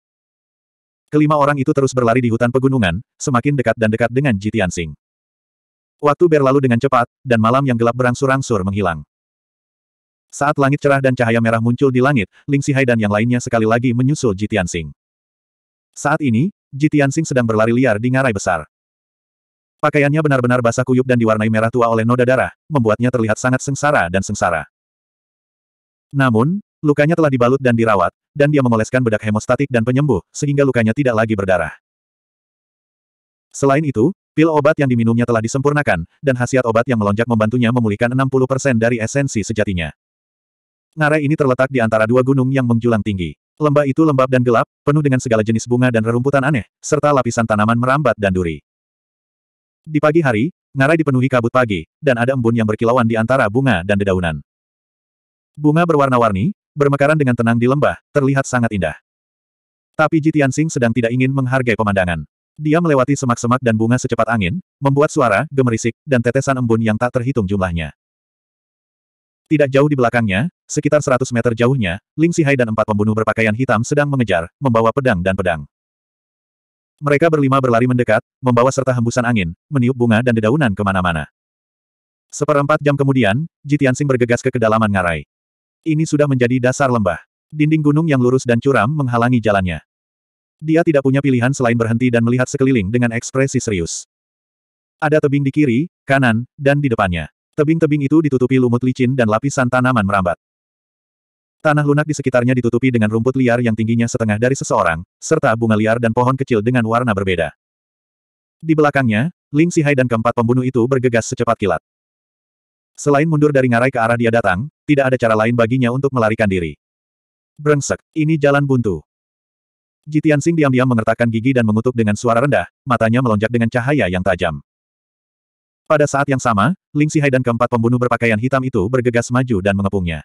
Kelima orang itu terus berlari di hutan pegunungan, semakin dekat dan dekat dengan Jitian Sing. Waktu berlalu dengan cepat, dan malam yang gelap berangsur-angsur menghilang. Saat langit cerah dan cahaya merah muncul di langit, Ling Sihai dan yang lainnya sekali lagi menyusul Jitian Sing. Saat ini, Ji Tianxing sedang berlari liar di ngarai besar. Pakaiannya benar-benar basah kuyup dan diwarnai merah tua oleh noda darah, membuatnya terlihat sangat sengsara dan sengsara. Namun, lukanya telah dibalut dan dirawat, dan dia mengoleskan bedak hemostatik dan penyembuh, sehingga lukanya tidak lagi berdarah. Selain itu, pil obat yang diminumnya telah disempurnakan, dan khasiat obat yang melonjak membantunya memulihkan 60% dari esensi sejatinya. Ngarai ini terletak di antara dua gunung yang menjulang tinggi. Lembah itu lembab dan gelap, penuh dengan segala jenis bunga dan rerumputan aneh, serta lapisan tanaman merambat dan duri. Di pagi hari, ngarai dipenuhi kabut pagi, dan ada embun yang berkilauan di antara bunga dan dedaunan. Bunga berwarna-warni, bermekaran dengan tenang di lembah, terlihat sangat indah. Tapi Jitian Tianxing sedang tidak ingin menghargai pemandangan. Dia melewati semak-semak dan bunga secepat angin, membuat suara, gemerisik, dan tetesan embun yang tak terhitung jumlahnya. Tidak jauh di belakangnya, sekitar 100 meter jauhnya, Ling Sihai dan empat pembunuh berpakaian hitam sedang mengejar, membawa pedang dan pedang. Mereka berlima berlari mendekat, membawa serta hembusan angin, meniup bunga dan dedaunan kemana-mana. Seperempat jam kemudian, Jitiansing bergegas ke kedalaman ngarai. Ini sudah menjadi dasar lembah. Dinding gunung yang lurus dan curam menghalangi jalannya. Dia tidak punya pilihan selain berhenti dan melihat sekeliling dengan ekspresi serius. Ada tebing di kiri, kanan, dan di depannya. Tebing-tebing itu ditutupi lumut licin dan lapisan tanaman merambat. Tanah lunak di sekitarnya ditutupi dengan rumput liar yang tingginya setengah dari seseorang, serta bunga liar dan pohon kecil dengan warna berbeda. Di belakangnya, Ling Sihai dan keempat pembunuh itu bergegas secepat kilat. Selain mundur dari ngarai ke arah dia datang, tidak ada cara lain baginya untuk melarikan diri. Brengsek, ini jalan buntu. Jitian Sing diam-diam mengertakkan gigi dan mengutuk dengan suara rendah, matanya melonjak dengan cahaya yang tajam. Pada saat yang sama, Ling Sihai dan keempat pembunuh berpakaian hitam itu bergegas maju dan mengepungnya.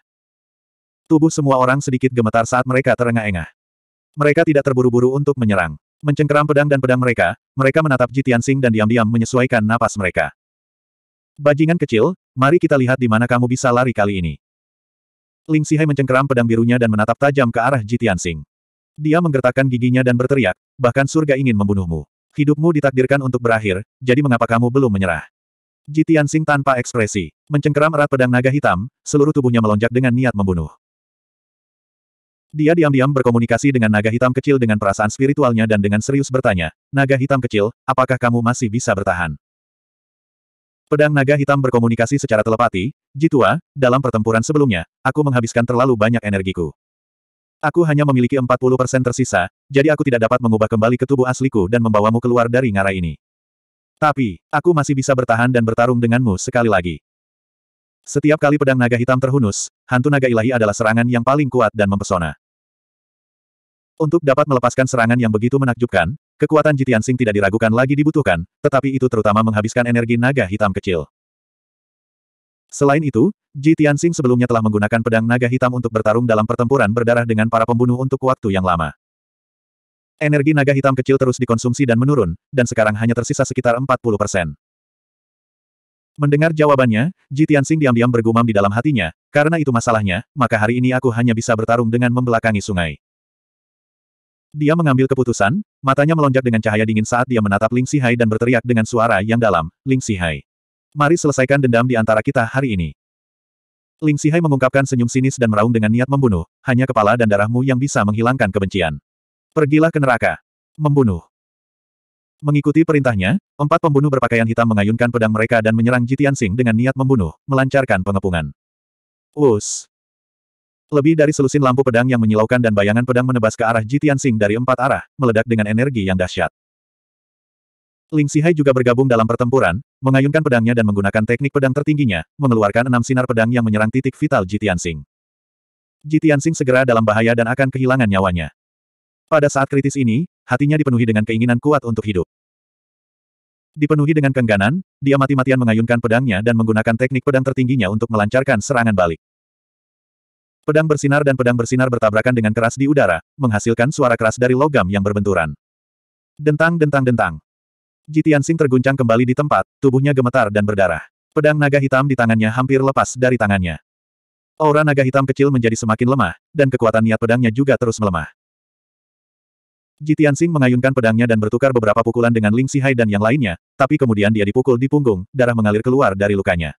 Tubuh semua orang sedikit gemetar saat mereka terengah-engah. Mereka tidak terburu-buru untuk menyerang. Mencengkeram pedang dan pedang mereka, mereka menatap Jitian Sing dan diam-diam menyesuaikan napas mereka. Bajingan kecil, mari kita lihat di mana kamu bisa lari kali ini. Ling Sihai mencengkeram pedang birunya dan menatap tajam ke arah Jitian Sing. Dia menggertakkan giginya dan berteriak, bahkan surga ingin membunuhmu. Hidupmu ditakdirkan untuk berakhir, jadi mengapa kamu belum menyerah? Jitian Tianxing tanpa ekspresi, mencengkeram erat pedang naga hitam, seluruh tubuhnya melonjak dengan niat membunuh. Dia diam-diam berkomunikasi dengan naga hitam kecil dengan perasaan spiritualnya dan dengan serius bertanya, Naga hitam kecil, apakah kamu masih bisa bertahan? Pedang naga hitam berkomunikasi secara telepati, Jitua, dalam pertempuran sebelumnya, aku menghabiskan terlalu banyak energiku. Aku hanya memiliki 40% tersisa, jadi aku tidak dapat mengubah kembali ke tubuh asliku dan membawamu keluar dari ngarai ini. Tapi, aku masih bisa bertahan dan bertarung denganmu sekali lagi. Setiap kali pedang naga hitam terhunus, hantu naga ilahi adalah serangan yang paling kuat dan mempesona. Untuk dapat melepaskan serangan yang begitu menakjubkan, kekuatan Jitian Sing tidak diragukan lagi dibutuhkan, tetapi itu terutama menghabiskan energi naga hitam kecil. Selain itu, Jitian Sing sebelumnya telah menggunakan pedang naga hitam untuk bertarung dalam pertempuran berdarah dengan para pembunuh untuk waktu yang lama. Energi naga hitam kecil terus dikonsumsi dan menurun, dan sekarang hanya tersisa sekitar 40 persen. Mendengar jawabannya, Jitian Sing diam-diam bergumam di dalam hatinya, karena itu masalahnya, maka hari ini aku hanya bisa bertarung dengan membelakangi sungai. Dia mengambil keputusan, matanya melonjak dengan cahaya dingin saat dia menatap Ling Sihai dan berteriak dengan suara yang dalam, Ling Sihai. Mari selesaikan dendam di antara kita hari ini. Ling Sihai mengungkapkan senyum sinis dan meraung dengan niat membunuh, hanya kepala dan darahmu yang bisa menghilangkan kebencian. Pergilah ke neraka. Membunuh. Mengikuti perintahnya, empat pembunuh berpakaian hitam mengayunkan pedang mereka dan menyerang Jitian Sing dengan niat membunuh, melancarkan pengepungan. Us. Lebih dari selusin lampu pedang yang menyilaukan dan bayangan pedang menebas ke arah Jitian Sing dari empat arah, meledak dengan energi yang dahsyat. Ling Sihai juga bergabung dalam pertempuran, mengayunkan pedangnya dan menggunakan teknik pedang tertingginya, mengeluarkan enam sinar pedang yang menyerang titik vital Jitian Sing. Jitian Sing segera dalam bahaya dan akan kehilangan nyawanya. Pada saat kritis ini, hatinya dipenuhi dengan keinginan kuat untuk hidup. Dipenuhi dengan kengganan, dia mati-matian mengayunkan pedangnya dan menggunakan teknik pedang tertingginya untuk melancarkan serangan balik. Pedang bersinar dan pedang bersinar bertabrakan dengan keras di udara, menghasilkan suara keras dari logam yang berbenturan. Dentang dentang dentang. Jitian Sing terguncang kembali di tempat, tubuhnya gemetar dan berdarah. Pedang naga hitam di tangannya hampir lepas dari tangannya. Aura naga hitam kecil menjadi semakin lemah, dan kekuatan niat pedangnya juga terus melemah. Jitian Tianxing mengayunkan pedangnya dan bertukar beberapa pukulan dengan Ling Sihai dan yang lainnya, tapi kemudian dia dipukul di punggung, darah mengalir keluar dari lukanya.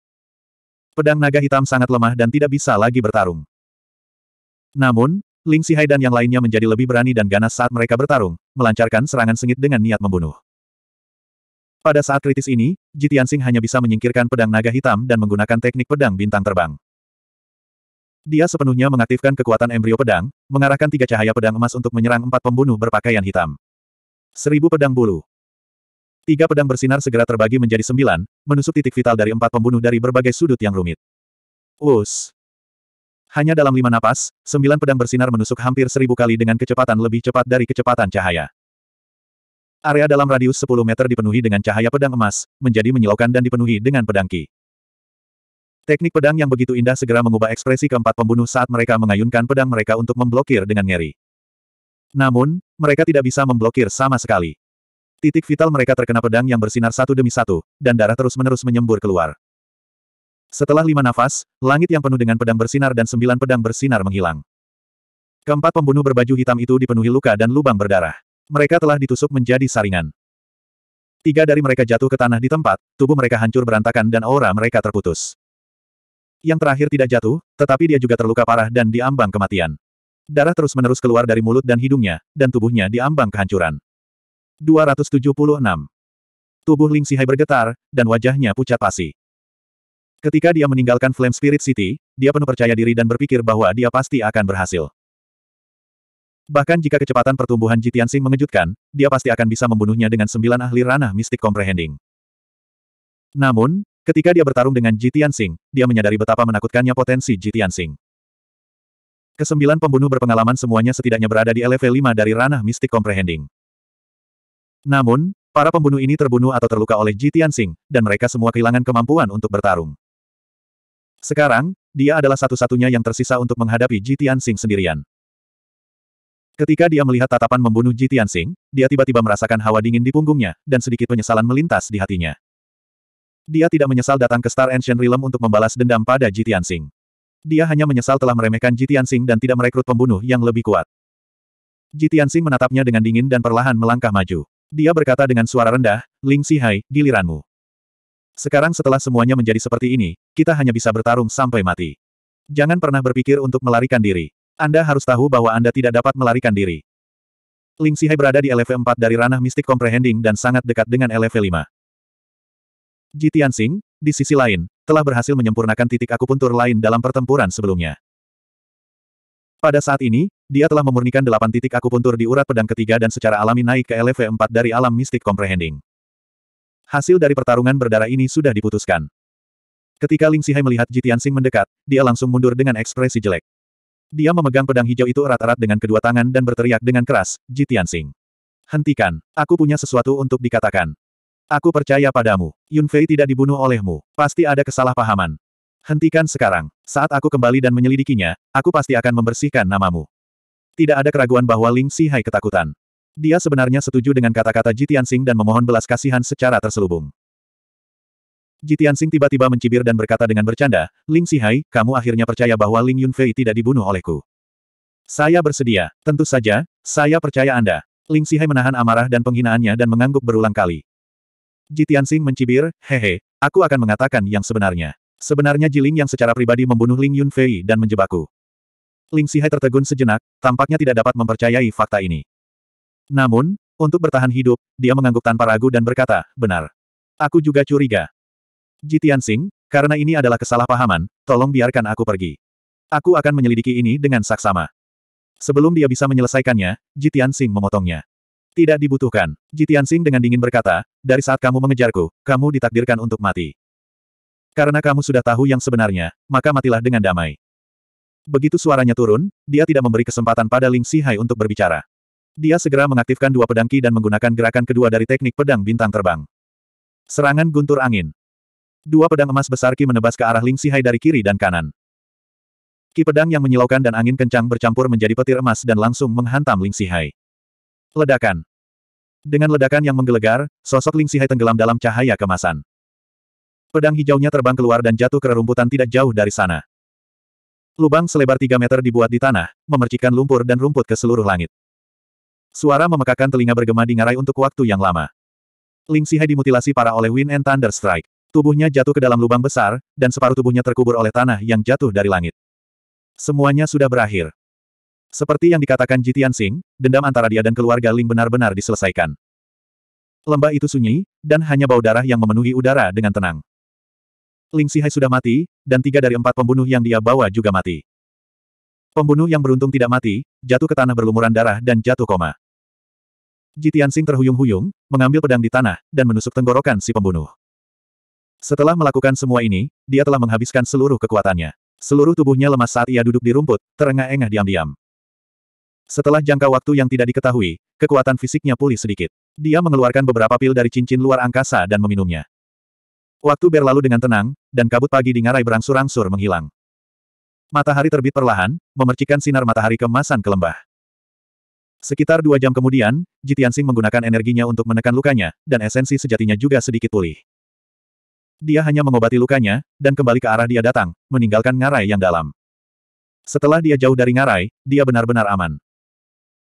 Pedang naga hitam sangat lemah dan tidak bisa lagi bertarung. Namun, Ling Sihai dan yang lainnya menjadi lebih berani dan ganas saat mereka bertarung, melancarkan serangan sengit dengan niat membunuh. Pada saat kritis ini, Jitian Tianxing hanya bisa menyingkirkan pedang naga hitam dan menggunakan teknik pedang bintang terbang. Dia sepenuhnya mengaktifkan kekuatan embrio pedang, mengarahkan tiga cahaya pedang emas untuk menyerang empat pembunuh berpakaian hitam. Seribu pedang bulu. Tiga pedang bersinar segera terbagi menjadi sembilan, menusuk titik vital dari empat pembunuh dari berbagai sudut yang rumit. Us. Hanya dalam lima napas, sembilan pedang bersinar menusuk hampir seribu kali dengan kecepatan lebih cepat dari kecepatan cahaya. Area dalam radius 10 meter dipenuhi dengan cahaya pedang emas, menjadi menyilaukan dan dipenuhi dengan pedang ki. Teknik pedang yang begitu indah segera mengubah ekspresi keempat pembunuh saat mereka mengayunkan pedang mereka untuk memblokir dengan ngeri. Namun, mereka tidak bisa memblokir sama sekali. Titik vital mereka terkena pedang yang bersinar satu demi satu, dan darah terus-menerus menyembur keluar. Setelah lima nafas, langit yang penuh dengan pedang bersinar dan sembilan pedang bersinar menghilang. Keempat pembunuh berbaju hitam itu dipenuhi luka dan lubang berdarah. Mereka telah ditusuk menjadi saringan. Tiga dari mereka jatuh ke tanah di tempat, tubuh mereka hancur berantakan dan aura mereka terputus. Yang terakhir tidak jatuh, tetapi dia juga terluka parah dan diambang kematian. Darah terus-menerus keluar dari mulut dan hidungnya, dan tubuhnya diambang kehancuran. 276. Tubuh Ling Sihai bergetar, dan wajahnya pucat pasi. Ketika dia meninggalkan Flame Spirit City, dia penuh percaya diri dan berpikir bahwa dia pasti akan berhasil. Bahkan jika kecepatan pertumbuhan Jitian Sing mengejutkan, dia pasti akan bisa membunuhnya dengan sembilan ahli ranah mistik comprehending. Namun, Ketika dia bertarung dengan Jitian Tianxing, dia menyadari betapa menakutkannya potensi Jitian Tianxing. Kesembilan pembunuh berpengalaman semuanya setidaknya berada di level 5 dari ranah mistik comprehending. Namun, para pembunuh ini terbunuh atau terluka oleh Jitian Tianxing, dan mereka semua kehilangan kemampuan untuk bertarung. Sekarang, dia adalah satu-satunya yang tersisa untuk menghadapi Jitian Tianxing sendirian. Ketika dia melihat tatapan membunuh Jitian Tianxing, dia tiba-tiba merasakan hawa dingin di punggungnya, dan sedikit penyesalan melintas di hatinya. Dia tidak menyesal datang ke Star Ancient Realm untuk membalas dendam pada Jitian Sing. Dia hanya menyesal telah meremehkan Jitian Sing dan tidak merekrut pembunuh yang lebih kuat. Jitian Sing menatapnya dengan dingin dan perlahan melangkah maju. Dia berkata dengan suara rendah, Ling Sihai, giliranmu. Sekarang setelah semuanya menjadi seperti ini, kita hanya bisa bertarung sampai mati. Jangan pernah berpikir untuk melarikan diri. Anda harus tahu bahwa Anda tidak dapat melarikan diri. Ling Sihai berada di level 4 dari ranah mistik comprehending dan sangat dekat dengan level 5 Jitian Tianxing, di sisi lain, telah berhasil menyempurnakan titik akupuntur lain dalam pertempuran sebelumnya. Pada saat ini, dia telah memurnikan delapan titik akupuntur di urat pedang ketiga dan secara alami naik ke LV4 dari alam mistik comprehending. Hasil dari pertarungan berdarah ini sudah diputuskan. Ketika Ling Sihai melihat Jitian Tianxing mendekat, dia langsung mundur dengan ekspresi jelek. Dia memegang pedang hijau itu erat-erat dengan kedua tangan dan berteriak dengan keras, Jitian Tianxing. Hentikan, aku punya sesuatu untuk dikatakan. Aku percaya padamu. Yunfei tidak dibunuh olehmu. Pasti ada kesalahpahaman. Hentikan sekarang. Saat aku kembali dan menyelidikinya, aku pasti akan membersihkan namamu. Tidak ada keraguan bahwa Ling Sihai ketakutan. Dia sebenarnya setuju dengan kata-kata Sing dan memohon belas kasihan secara terselubung. Sing tiba-tiba mencibir dan berkata dengan bercanda, Ling Sihai, kamu akhirnya percaya bahwa Ling Yunfei tidak dibunuh olehku. Saya bersedia, tentu saja, saya percaya Anda. Ling Sihai menahan amarah dan penghinaannya dan mengangguk berulang kali. Jitian Sing mencibir, hehe, aku akan mengatakan yang sebenarnya. Sebenarnya Jiling yang secara pribadi membunuh Ling Yunfei dan menjebakku. Ling Sihai tertegun sejenak, tampaknya tidak dapat mempercayai fakta ini. Namun, untuk bertahan hidup, dia mengangguk tanpa ragu dan berkata, benar. Aku juga curiga. Ji Sing, karena ini adalah kesalahpahaman, tolong biarkan aku pergi. Aku akan menyelidiki ini dengan saksama. Sebelum dia bisa menyelesaikannya, Ji Sing memotongnya. Tidak dibutuhkan. Jitian Sing dengan dingin berkata, dari saat kamu mengejarku, kamu ditakdirkan untuk mati. Karena kamu sudah tahu yang sebenarnya, maka matilah dengan damai. Begitu suaranya turun, dia tidak memberi kesempatan pada Ling Sihai untuk berbicara. Dia segera mengaktifkan dua pedang Qi dan menggunakan gerakan kedua dari teknik pedang bintang terbang. Serangan guntur angin. Dua pedang emas besar Qi menebas ke arah Ling Sihai dari kiri dan kanan. Ki pedang yang menyilaukan dan angin kencang bercampur menjadi petir emas dan langsung menghantam Ling Sihai. Ledakan. Dengan ledakan yang menggelegar, sosok Ling Sihai tenggelam dalam cahaya kemasan. Pedang hijaunya terbang keluar dan jatuh ke rerumputan tidak jauh dari sana. Lubang selebar 3 meter dibuat di tanah, memercikan lumpur dan rumput ke seluruh langit. Suara memekakan telinga bergema di ngarai untuk waktu yang lama. Ling Sihai dimutilasi para oleh Wind and Thunder Strike. Tubuhnya jatuh ke dalam lubang besar, dan separuh tubuhnya terkubur oleh tanah yang jatuh dari langit. Semuanya sudah berakhir. Seperti yang dikatakan Jitian Sing, dendam antara dia dan keluarga Ling benar-benar diselesaikan. Lembah itu sunyi, dan hanya bau darah yang memenuhi udara dengan tenang. Ling Sihai sudah mati, dan tiga dari empat pembunuh yang dia bawa juga mati. Pembunuh yang beruntung tidak mati, jatuh ke tanah berlumuran darah dan jatuh koma. Jitian Sing terhuyung-huyung, mengambil pedang di tanah, dan menusuk tenggorokan si pembunuh. Setelah melakukan semua ini, dia telah menghabiskan seluruh kekuatannya. Seluruh tubuhnya lemas saat ia duduk di rumput, terengah-engah diam-diam. Setelah jangka waktu yang tidak diketahui, kekuatan fisiknya pulih sedikit. Dia mengeluarkan beberapa pil dari cincin luar angkasa dan meminumnya. Waktu berlalu dengan tenang, dan kabut pagi di ngarai berangsur-angsur menghilang. Matahari terbit perlahan, memercikan sinar matahari kemasan ke lembah. Sekitar dua jam kemudian, Jitiansing menggunakan energinya untuk menekan lukanya, dan esensi sejatinya juga sedikit pulih. Dia hanya mengobati lukanya, dan kembali ke arah dia datang, meninggalkan ngarai yang dalam. Setelah dia jauh dari ngarai, dia benar-benar aman.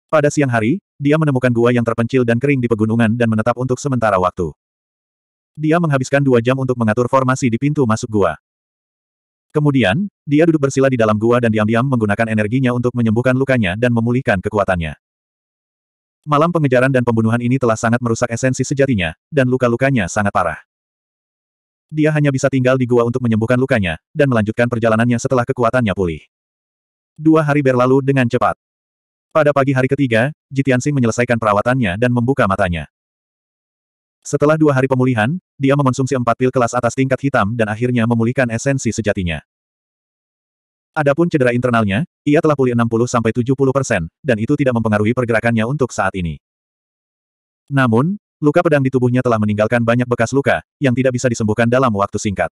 Pada siang hari, dia menemukan gua yang terpencil dan kering di pegunungan dan menetap untuk sementara waktu. Dia menghabiskan dua jam untuk mengatur formasi di pintu masuk gua. Kemudian, dia duduk bersila di dalam gua dan diam-diam menggunakan energinya untuk menyembuhkan lukanya dan memulihkan kekuatannya. Malam pengejaran dan pembunuhan ini telah sangat merusak esensi sejatinya, dan luka-lukanya sangat parah. Dia hanya bisa tinggal di gua untuk menyembuhkan lukanya, dan melanjutkan perjalanannya setelah kekuatannya pulih. Dua hari berlalu dengan cepat. Pada pagi hari ketiga, Jitiansing menyelesaikan perawatannya dan membuka matanya. Setelah dua hari pemulihan, dia mengonsumsi empat pil kelas atas tingkat hitam dan akhirnya memulihkan esensi sejatinya. Adapun cedera internalnya, ia telah pulih 60-70 persen, dan itu tidak mempengaruhi pergerakannya untuk saat ini. Namun, luka pedang di tubuhnya telah meninggalkan banyak bekas luka, yang tidak bisa disembuhkan dalam waktu singkat.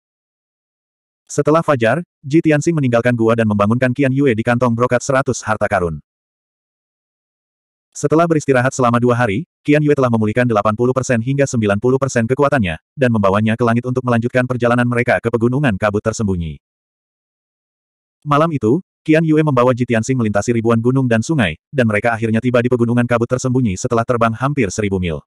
Setelah Fajar, Ji Tianxing meninggalkan gua dan membangunkan Qian Yue di kantong brokat 100 harta karun. Setelah beristirahat selama dua hari, Qian Yue telah memulihkan 80% hingga 90% kekuatannya, dan membawanya ke langit untuk melanjutkan perjalanan mereka ke pegunungan kabut tersembunyi. Malam itu, Qian Yue membawa Jitiansing melintasi ribuan gunung dan sungai, dan mereka akhirnya tiba di pegunungan kabut tersembunyi setelah terbang hampir seribu mil.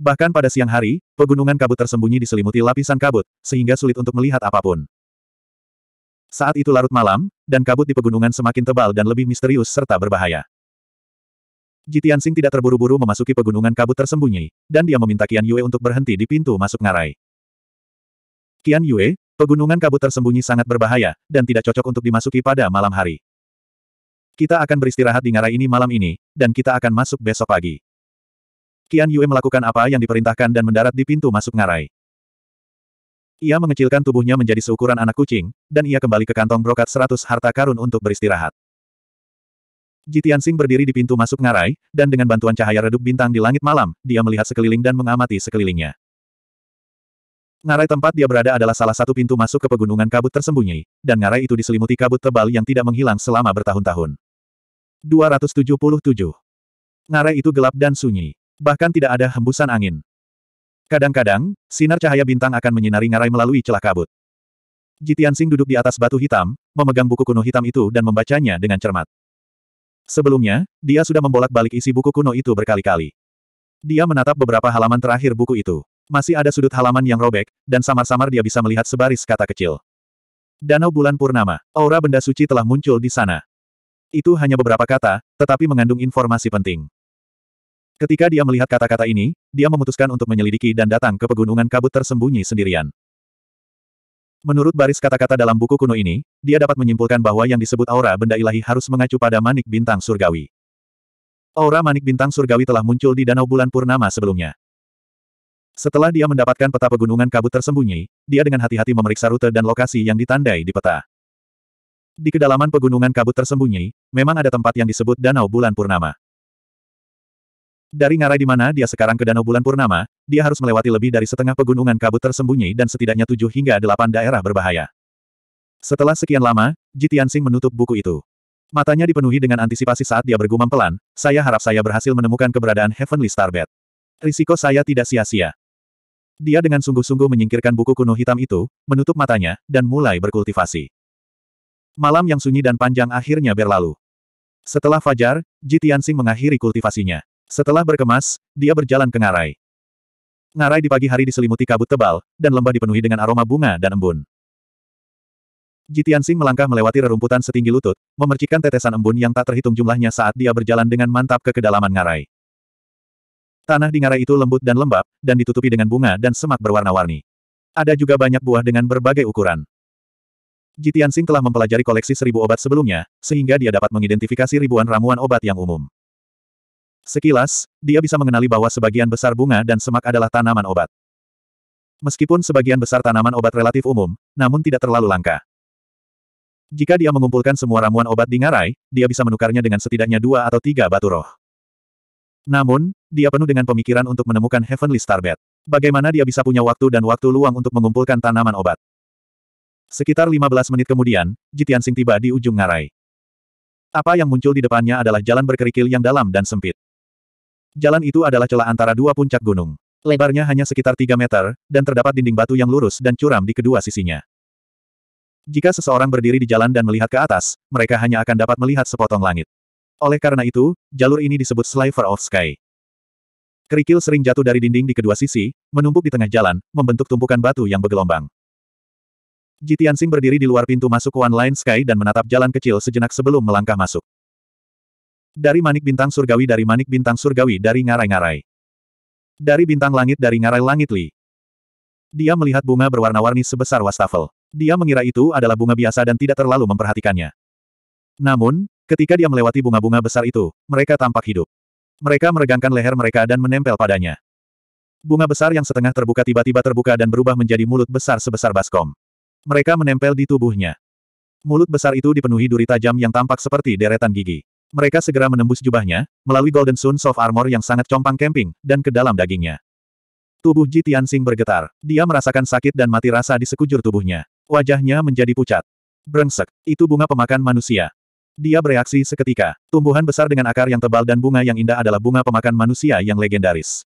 Bahkan pada siang hari, pegunungan kabut tersembunyi diselimuti lapisan kabut, sehingga sulit untuk melihat apapun. Saat itu larut malam, dan kabut di pegunungan semakin tebal dan lebih misterius serta berbahaya. Jitian Sing tidak terburu-buru memasuki pegunungan kabut tersembunyi, dan dia meminta Qian Yue untuk berhenti di pintu masuk ngarai. Qian Yue, pegunungan kabut tersembunyi sangat berbahaya, dan tidak cocok untuk dimasuki pada malam hari. Kita akan beristirahat di ngarai ini malam ini, dan kita akan masuk besok pagi. Qian Yue melakukan apa yang diperintahkan dan mendarat di pintu masuk ngarai. Ia mengecilkan tubuhnya menjadi seukuran anak kucing, dan ia kembali ke kantong brokat seratus harta karun untuk beristirahat. Jitian Jitiansing berdiri di pintu masuk ngarai, dan dengan bantuan cahaya redup bintang di langit malam, dia melihat sekeliling dan mengamati sekelilingnya. Ngarai tempat dia berada adalah salah satu pintu masuk ke pegunungan kabut tersembunyi, dan ngarai itu diselimuti kabut tebal yang tidak menghilang selama bertahun-tahun. 277. Ngarai itu gelap dan sunyi. Bahkan tidak ada hembusan angin. Kadang-kadang, sinar cahaya bintang akan menyinari ngarai melalui celah kabut. Jitian Jitiansing duduk di atas batu hitam, memegang buku kuno hitam itu dan membacanya dengan cermat. Sebelumnya, dia sudah membolak-balik isi buku kuno itu berkali-kali. Dia menatap beberapa halaman terakhir buku itu. Masih ada sudut halaman yang robek, dan samar-samar dia bisa melihat sebaris kata kecil. Danau Bulan Purnama, aura benda suci telah muncul di sana. Itu hanya beberapa kata, tetapi mengandung informasi penting. Ketika dia melihat kata-kata ini, dia memutuskan untuk menyelidiki dan datang ke pegunungan kabut tersembunyi sendirian. Menurut baris kata-kata dalam buku kuno ini, dia dapat menyimpulkan bahwa yang disebut aura benda ilahi harus mengacu pada manik bintang surgawi. Aura manik bintang surgawi telah muncul di danau bulan purnama sebelumnya. Setelah dia mendapatkan peta pegunungan kabut tersembunyi, dia dengan hati-hati memeriksa rute dan lokasi yang ditandai di peta. Di kedalaman pegunungan kabut tersembunyi, memang ada tempat yang disebut Danau Bulan Purnama. Dari ngarai di mana dia sekarang ke Danau Bulan Purnama, dia harus melewati lebih dari setengah pegunungan kabut tersembunyi dan setidaknya tujuh hingga delapan daerah berbahaya. Setelah sekian lama, Ji menutup buku itu. Matanya dipenuhi dengan antisipasi saat dia bergumam pelan, saya harap saya berhasil menemukan keberadaan Heavenly Starbed. Risiko saya tidak sia-sia. Dia dengan sungguh-sungguh menyingkirkan buku kuno hitam itu, menutup matanya, dan mulai berkultivasi. Malam yang sunyi dan panjang akhirnya berlalu. Setelah fajar, Ji mengakhiri kultivasinya. Setelah berkemas, dia berjalan ke ngarai. Ngarai di pagi hari diselimuti kabut tebal, dan lembah dipenuhi dengan aroma bunga dan embun. Jitiansing melangkah melewati rerumputan setinggi lutut, memercikan tetesan embun yang tak terhitung jumlahnya saat dia berjalan dengan mantap ke kedalaman ngarai. Tanah di ngarai itu lembut dan lembab, dan ditutupi dengan bunga dan semak berwarna-warni. Ada juga banyak buah dengan berbagai ukuran. Jitiansing telah mempelajari koleksi seribu obat sebelumnya, sehingga dia dapat mengidentifikasi ribuan ramuan obat yang umum. Sekilas, dia bisa mengenali bahwa sebagian besar bunga dan semak adalah tanaman obat. Meskipun sebagian besar tanaman obat relatif umum, namun tidak terlalu langka. Jika dia mengumpulkan semua ramuan obat di ngarai, dia bisa menukarnya dengan setidaknya dua atau tiga batu roh. Namun, dia penuh dengan pemikiran untuk menemukan Heavenly Starbed. Bagaimana dia bisa punya waktu dan waktu luang untuk mengumpulkan tanaman obat. Sekitar 15 menit kemudian, Jitian Sing tiba di ujung ngarai. Apa yang muncul di depannya adalah jalan berkerikil yang dalam dan sempit. Jalan itu adalah celah antara dua puncak gunung. Lebarnya hanya sekitar 3 meter, dan terdapat dinding batu yang lurus dan curam di kedua sisinya. Jika seseorang berdiri di jalan dan melihat ke atas, mereka hanya akan dapat melihat sepotong langit. Oleh karena itu, jalur ini disebut Sliver of Sky. Kerikil sering jatuh dari dinding di kedua sisi, menumpuk di tengah jalan, membentuk tumpukan batu yang bergelombang. Jitian Sing berdiri di luar pintu masuk One Line Sky dan menatap jalan kecil sejenak sebelum melangkah masuk. Dari manik bintang surgawi dari manik bintang surgawi dari ngarai-ngarai. Dari bintang langit dari ngarai langit li. Dia melihat bunga berwarna-warni sebesar wastafel. Dia mengira itu adalah bunga biasa dan tidak terlalu memperhatikannya. Namun, ketika dia melewati bunga-bunga besar itu, mereka tampak hidup. Mereka meregangkan leher mereka dan menempel padanya. Bunga besar yang setengah terbuka tiba-tiba terbuka dan berubah menjadi mulut besar sebesar baskom. Mereka menempel di tubuhnya. Mulut besar itu dipenuhi duri tajam yang tampak seperti deretan gigi. Mereka segera menembus jubahnya, melalui Golden Sun Soft Armor yang sangat compang camping, dan ke dalam dagingnya. Tubuh Ji Tianxing bergetar. Dia merasakan sakit dan mati rasa di sekujur tubuhnya. Wajahnya menjadi pucat. Brengsek, itu bunga pemakan manusia. Dia bereaksi seketika. Tumbuhan besar dengan akar yang tebal dan bunga yang indah adalah bunga pemakan manusia yang legendaris.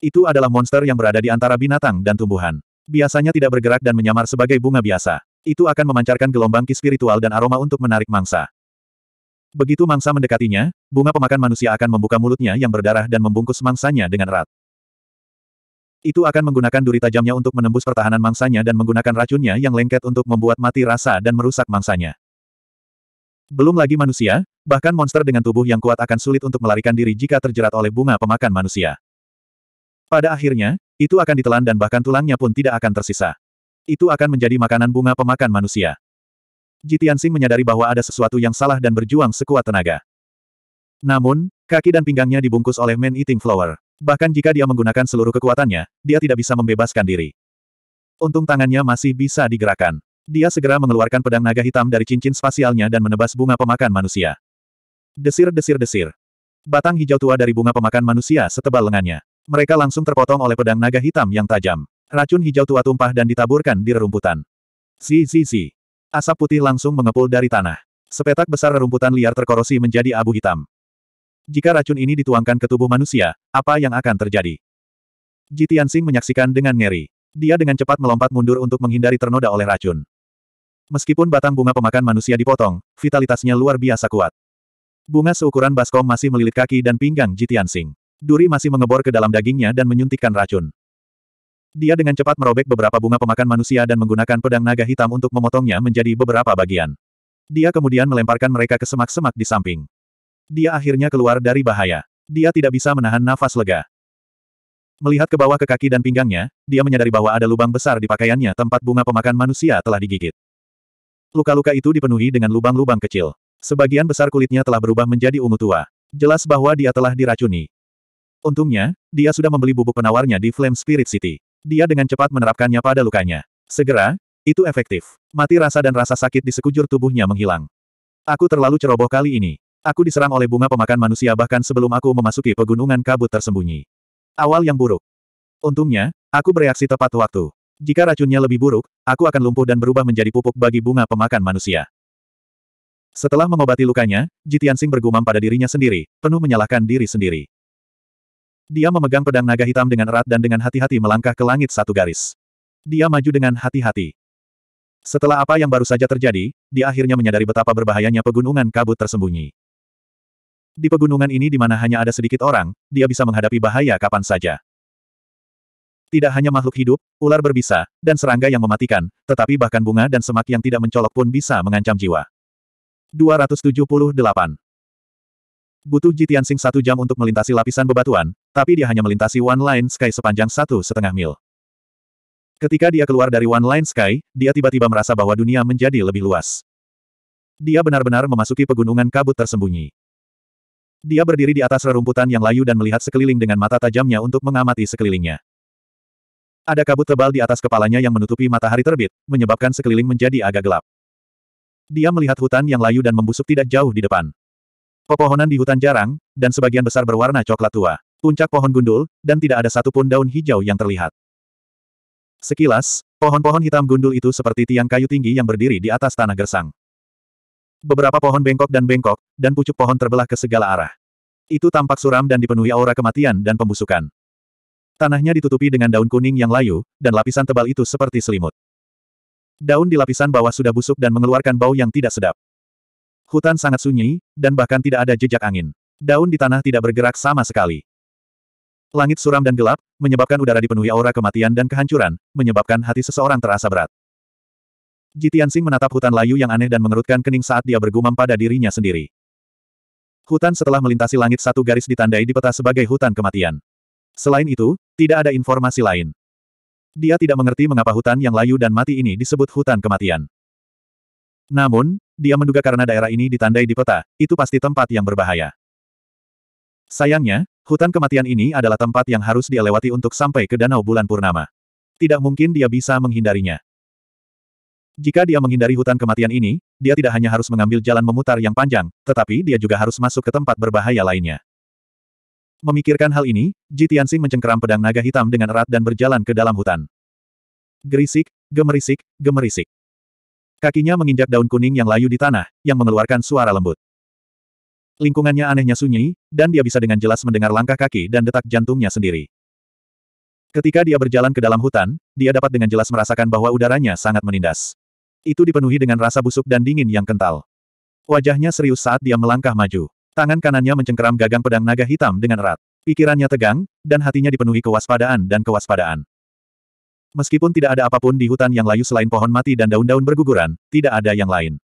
Itu adalah monster yang berada di antara binatang dan tumbuhan. Biasanya tidak bergerak dan menyamar sebagai bunga biasa. Itu akan memancarkan gelombang ki spiritual dan aroma untuk menarik mangsa. Begitu mangsa mendekatinya, bunga pemakan manusia akan membuka mulutnya yang berdarah dan membungkus mangsanya dengan erat. Itu akan menggunakan duri tajamnya untuk menembus pertahanan mangsanya dan menggunakan racunnya yang lengket untuk membuat mati rasa dan merusak mangsanya. Belum lagi manusia, bahkan monster dengan tubuh yang kuat akan sulit untuk melarikan diri jika terjerat oleh bunga pemakan manusia. Pada akhirnya, itu akan ditelan dan bahkan tulangnya pun tidak akan tersisa. Itu akan menjadi makanan bunga pemakan manusia. Jitiansing menyadari bahwa ada sesuatu yang salah dan berjuang sekuat tenaga. Namun, kaki dan pinggangnya dibungkus oleh Man Eating Flower. Bahkan jika dia menggunakan seluruh kekuatannya, dia tidak bisa membebaskan diri. Untung tangannya masih bisa digerakkan. Dia segera mengeluarkan pedang naga hitam dari cincin spasialnya dan menebas bunga pemakan manusia. Desir-desir-desir. Batang hijau tua dari bunga pemakan manusia setebal lengannya. Mereka langsung terpotong oleh pedang naga hitam yang tajam. Racun hijau tua tumpah dan ditaburkan di rerumputan. Zizi. Asap putih langsung mengepul dari tanah. Sepetak besar rerumputan liar terkorosi menjadi abu hitam. Jika racun ini dituangkan ke tubuh manusia, apa yang akan terjadi? Ji Tianxing menyaksikan dengan ngeri. Dia dengan cepat melompat mundur untuk menghindari ternoda oleh racun. Meskipun batang bunga pemakan manusia dipotong, vitalitasnya luar biasa kuat. Bunga seukuran baskom masih melilit kaki dan pinggang Ji Tianxing. Duri masih mengebor ke dalam dagingnya dan menyuntikkan racun. Dia dengan cepat merobek beberapa bunga pemakan manusia dan menggunakan pedang naga hitam untuk memotongnya menjadi beberapa bagian. Dia kemudian melemparkan mereka ke semak-semak di samping. Dia akhirnya keluar dari bahaya. Dia tidak bisa menahan nafas lega. Melihat ke bawah ke kaki dan pinggangnya, dia menyadari bahwa ada lubang besar di pakaiannya tempat bunga pemakan manusia telah digigit. Luka-luka itu dipenuhi dengan lubang-lubang kecil. Sebagian besar kulitnya telah berubah menjadi ungu tua. Jelas bahwa dia telah diracuni. Untungnya, dia sudah membeli bubuk penawarnya di Flame Spirit City. Dia dengan cepat menerapkannya pada lukanya. Segera, itu efektif. Mati rasa dan rasa sakit di sekujur tubuhnya menghilang. Aku terlalu ceroboh kali ini. Aku diserang oleh bunga pemakan manusia bahkan sebelum aku memasuki pegunungan kabut tersembunyi. Awal yang buruk. Untungnya, aku bereaksi tepat waktu. Jika racunnya lebih buruk, aku akan lumpuh dan berubah menjadi pupuk bagi bunga pemakan manusia. Setelah mengobati lukanya, Jitian Sing bergumam pada dirinya sendiri, penuh menyalahkan diri sendiri. Dia memegang pedang naga hitam dengan erat dan dengan hati-hati melangkah ke langit satu garis. Dia maju dengan hati-hati. Setelah apa yang baru saja terjadi, dia akhirnya menyadari betapa berbahayanya pegunungan kabut tersembunyi. Di pegunungan ini di mana hanya ada sedikit orang, dia bisa menghadapi bahaya kapan saja. Tidak hanya makhluk hidup, ular berbisa, dan serangga yang mematikan, tetapi bahkan bunga dan semak yang tidak mencolok pun bisa mengancam jiwa. 278 Butuh Jitian Sing satu jam untuk melintasi lapisan bebatuan, tapi dia hanya melintasi One Line Sky sepanjang satu setengah mil. Ketika dia keluar dari One Line Sky, dia tiba-tiba merasa bahwa dunia menjadi lebih luas. Dia benar-benar memasuki pegunungan kabut tersembunyi. Dia berdiri di atas rerumputan yang layu dan melihat sekeliling dengan mata tajamnya untuk mengamati sekelilingnya. Ada kabut tebal di atas kepalanya yang menutupi matahari terbit, menyebabkan sekeliling menjadi agak gelap. Dia melihat hutan yang layu dan membusuk tidak jauh di depan. Pepohonan di hutan jarang, dan sebagian besar berwarna coklat tua. Puncak pohon gundul, dan tidak ada satupun daun hijau yang terlihat. Sekilas, pohon-pohon hitam gundul itu seperti tiang kayu tinggi yang berdiri di atas tanah gersang. Beberapa pohon bengkok dan bengkok, dan pucuk pohon terbelah ke segala arah. Itu tampak suram dan dipenuhi aura kematian dan pembusukan. Tanahnya ditutupi dengan daun kuning yang layu, dan lapisan tebal itu seperti selimut. Daun di lapisan bawah sudah busuk dan mengeluarkan bau yang tidak sedap. Hutan sangat sunyi, dan bahkan tidak ada jejak angin. Daun di tanah tidak bergerak sama sekali. Langit suram dan gelap, menyebabkan udara dipenuhi aura kematian dan kehancuran, menyebabkan hati seseorang terasa berat. Jitiansing menatap hutan layu yang aneh dan mengerutkan kening saat dia bergumam pada dirinya sendiri. Hutan setelah melintasi langit satu garis ditandai di peta sebagai hutan kematian. Selain itu, tidak ada informasi lain. Dia tidak mengerti mengapa hutan yang layu dan mati ini disebut hutan kematian. Namun, dia menduga karena daerah ini ditandai di peta, itu pasti tempat yang berbahaya. Sayangnya, hutan kematian ini adalah tempat yang harus dia lewati untuk sampai ke Danau Bulan Purnama. Tidak mungkin dia bisa menghindarinya. Jika dia menghindari hutan kematian ini, dia tidak hanya harus mengambil jalan memutar yang panjang, tetapi dia juga harus masuk ke tempat berbahaya lainnya. Memikirkan hal ini, Ji Tianxing mencengkeram pedang naga hitam dengan erat dan berjalan ke dalam hutan. Gerisik, gemerisik, gemerisik. Kakinya menginjak daun kuning yang layu di tanah, yang mengeluarkan suara lembut. Lingkungannya anehnya sunyi, dan dia bisa dengan jelas mendengar langkah kaki dan detak jantungnya sendiri. Ketika dia berjalan ke dalam hutan, dia dapat dengan jelas merasakan bahwa udaranya sangat menindas. Itu dipenuhi dengan rasa busuk dan dingin yang kental. Wajahnya serius saat dia melangkah maju. Tangan kanannya mencengkeram gagang pedang naga hitam dengan erat. Pikirannya tegang, dan hatinya dipenuhi kewaspadaan dan kewaspadaan. Meskipun tidak ada apapun di hutan yang layu selain pohon mati dan daun-daun berguguran, tidak ada yang lain.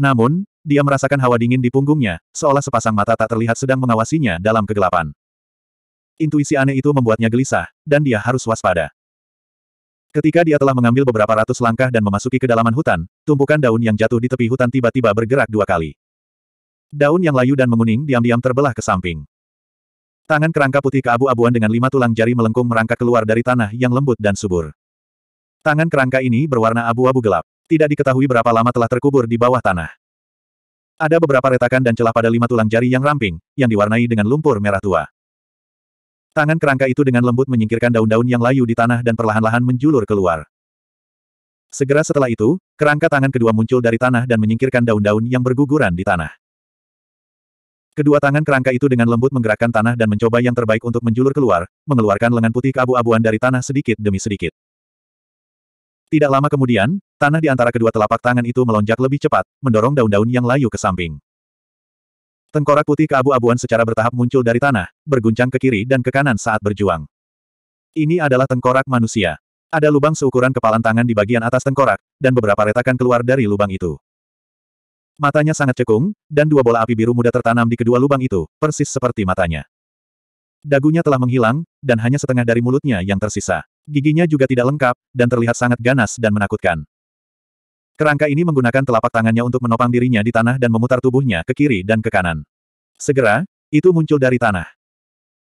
Namun, dia merasakan hawa dingin di punggungnya, seolah sepasang mata tak terlihat sedang mengawasinya dalam kegelapan. Intuisi aneh itu membuatnya gelisah, dan dia harus waspada. Ketika dia telah mengambil beberapa ratus langkah dan memasuki kedalaman hutan, tumpukan daun yang jatuh di tepi hutan tiba-tiba bergerak dua kali. Daun yang layu dan menguning diam-diam terbelah ke samping. Tangan kerangka putih keabu-abuan dengan lima tulang jari melengkung merangkak keluar dari tanah yang lembut dan subur. Tangan kerangka ini berwarna abu-abu gelap. Tidak diketahui berapa lama telah terkubur di bawah tanah. Ada beberapa retakan dan celah pada lima tulang jari yang ramping, yang diwarnai dengan lumpur merah tua. Tangan kerangka itu dengan lembut menyingkirkan daun-daun yang layu di tanah dan perlahan-lahan menjulur keluar. Segera setelah itu, kerangka tangan kedua muncul dari tanah dan menyingkirkan daun-daun yang berguguran di tanah. Kedua tangan kerangka itu dengan lembut menggerakkan tanah dan mencoba yang terbaik untuk menjulur keluar, mengeluarkan lengan putih keabu-abuan dari tanah sedikit demi sedikit. Tidak lama kemudian, tanah di antara kedua telapak tangan itu melonjak lebih cepat, mendorong daun-daun yang layu ke samping. Tengkorak putih keabu-abuan secara bertahap muncul dari tanah, berguncang ke kiri dan ke kanan saat berjuang. Ini adalah tengkorak manusia. Ada lubang seukuran kepalan tangan di bagian atas tengkorak, dan beberapa retakan keluar dari lubang itu. Matanya sangat cekung, dan dua bola api biru muda tertanam di kedua lubang itu, persis seperti matanya. Dagunya telah menghilang, dan hanya setengah dari mulutnya yang tersisa. Giginya juga tidak lengkap, dan terlihat sangat ganas dan menakutkan. Kerangka ini menggunakan telapak tangannya untuk menopang dirinya di tanah dan memutar tubuhnya ke kiri dan ke kanan. Segera, itu muncul dari tanah.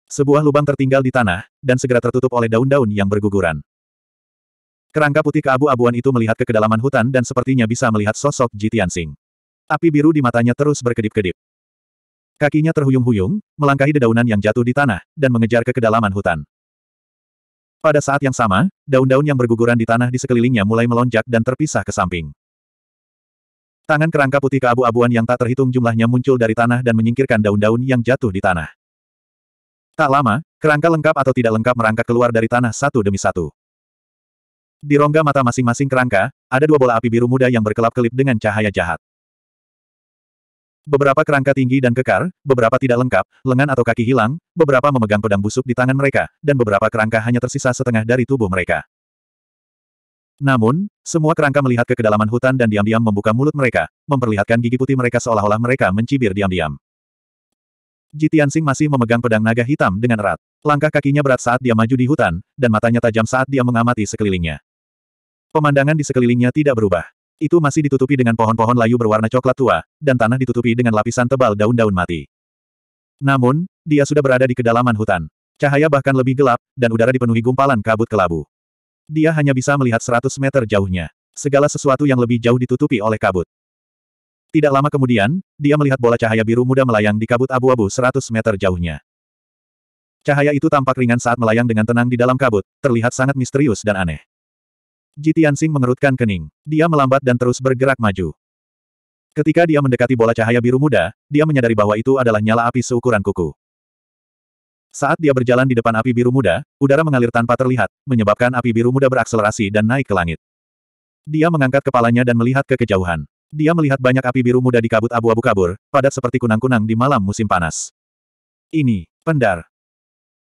Sebuah lubang tertinggal di tanah, dan segera tertutup oleh daun-daun yang berguguran. Kerangka putih keabu-abuan itu melihat ke kedalaman hutan dan sepertinya bisa melihat sosok Jitian Sing. Api biru di matanya terus berkedip-kedip. Kakinya terhuyung-huyung, melangkahi dedaunan yang jatuh di tanah, dan mengejar ke kedalaman hutan. Pada saat yang sama, daun-daun yang berguguran di tanah di sekelilingnya mulai melonjak dan terpisah ke samping. Tangan kerangka putih keabu-abuan yang tak terhitung jumlahnya muncul dari tanah dan menyingkirkan daun-daun yang jatuh di tanah. Tak lama, kerangka lengkap atau tidak lengkap merangkak keluar dari tanah satu demi satu. Di rongga mata masing-masing kerangka, ada dua bola api biru muda yang berkelap-kelip dengan cahaya jahat. Beberapa kerangka tinggi dan kekar, beberapa tidak lengkap, lengan atau kaki hilang, beberapa memegang pedang busuk di tangan mereka, dan beberapa kerangka hanya tersisa setengah dari tubuh mereka. Namun, semua kerangka melihat ke kedalaman hutan dan diam-diam membuka mulut mereka, memperlihatkan gigi putih mereka seolah-olah mereka mencibir diam-diam. Jitiansing masih memegang pedang naga hitam dengan erat. Langkah kakinya berat saat dia maju di hutan, dan matanya tajam saat dia mengamati sekelilingnya. Pemandangan di sekelilingnya tidak berubah. Itu masih ditutupi dengan pohon-pohon layu berwarna coklat tua, dan tanah ditutupi dengan lapisan tebal daun-daun mati. Namun, dia sudah berada di kedalaman hutan. Cahaya bahkan lebih gelap, dan udara dipenuhi gumpalan kabut kelabu. Dia hanya bisa melihat 100 meter jauhnya. Segala sesuatu yang lebih jauh ditutupi oleh kabut. Tidak lama kemudian, dia melihat bola cahaya biru muda melayang di kabut abu-abu 100 meter jauhnya. Cahaya itu tampak ringan saat melayang dengan tenang di dalam kabut, terlihat sangat misterius dan aneh. Ji Tianxing mengerutkan kening. Dia melambat dan terus bergerak maju. Ketika dia mendekati bola cahaya biru muda, dia menyadari bahwa itu adalah nyala api seukuran kuku. Saat dia berjalan di depan api biru muda, udara mengalir tanpa terlihat, menyebabkan api biru muda berakselerasi dan naik ke langit. Dia mengangkat kepalanya dan melihat ke kejauhan. Dia melihat banyak api biru muda di kabut abu-abu kabur, padat seperti kunang-kunang di malam musim panas. Ini, pendar.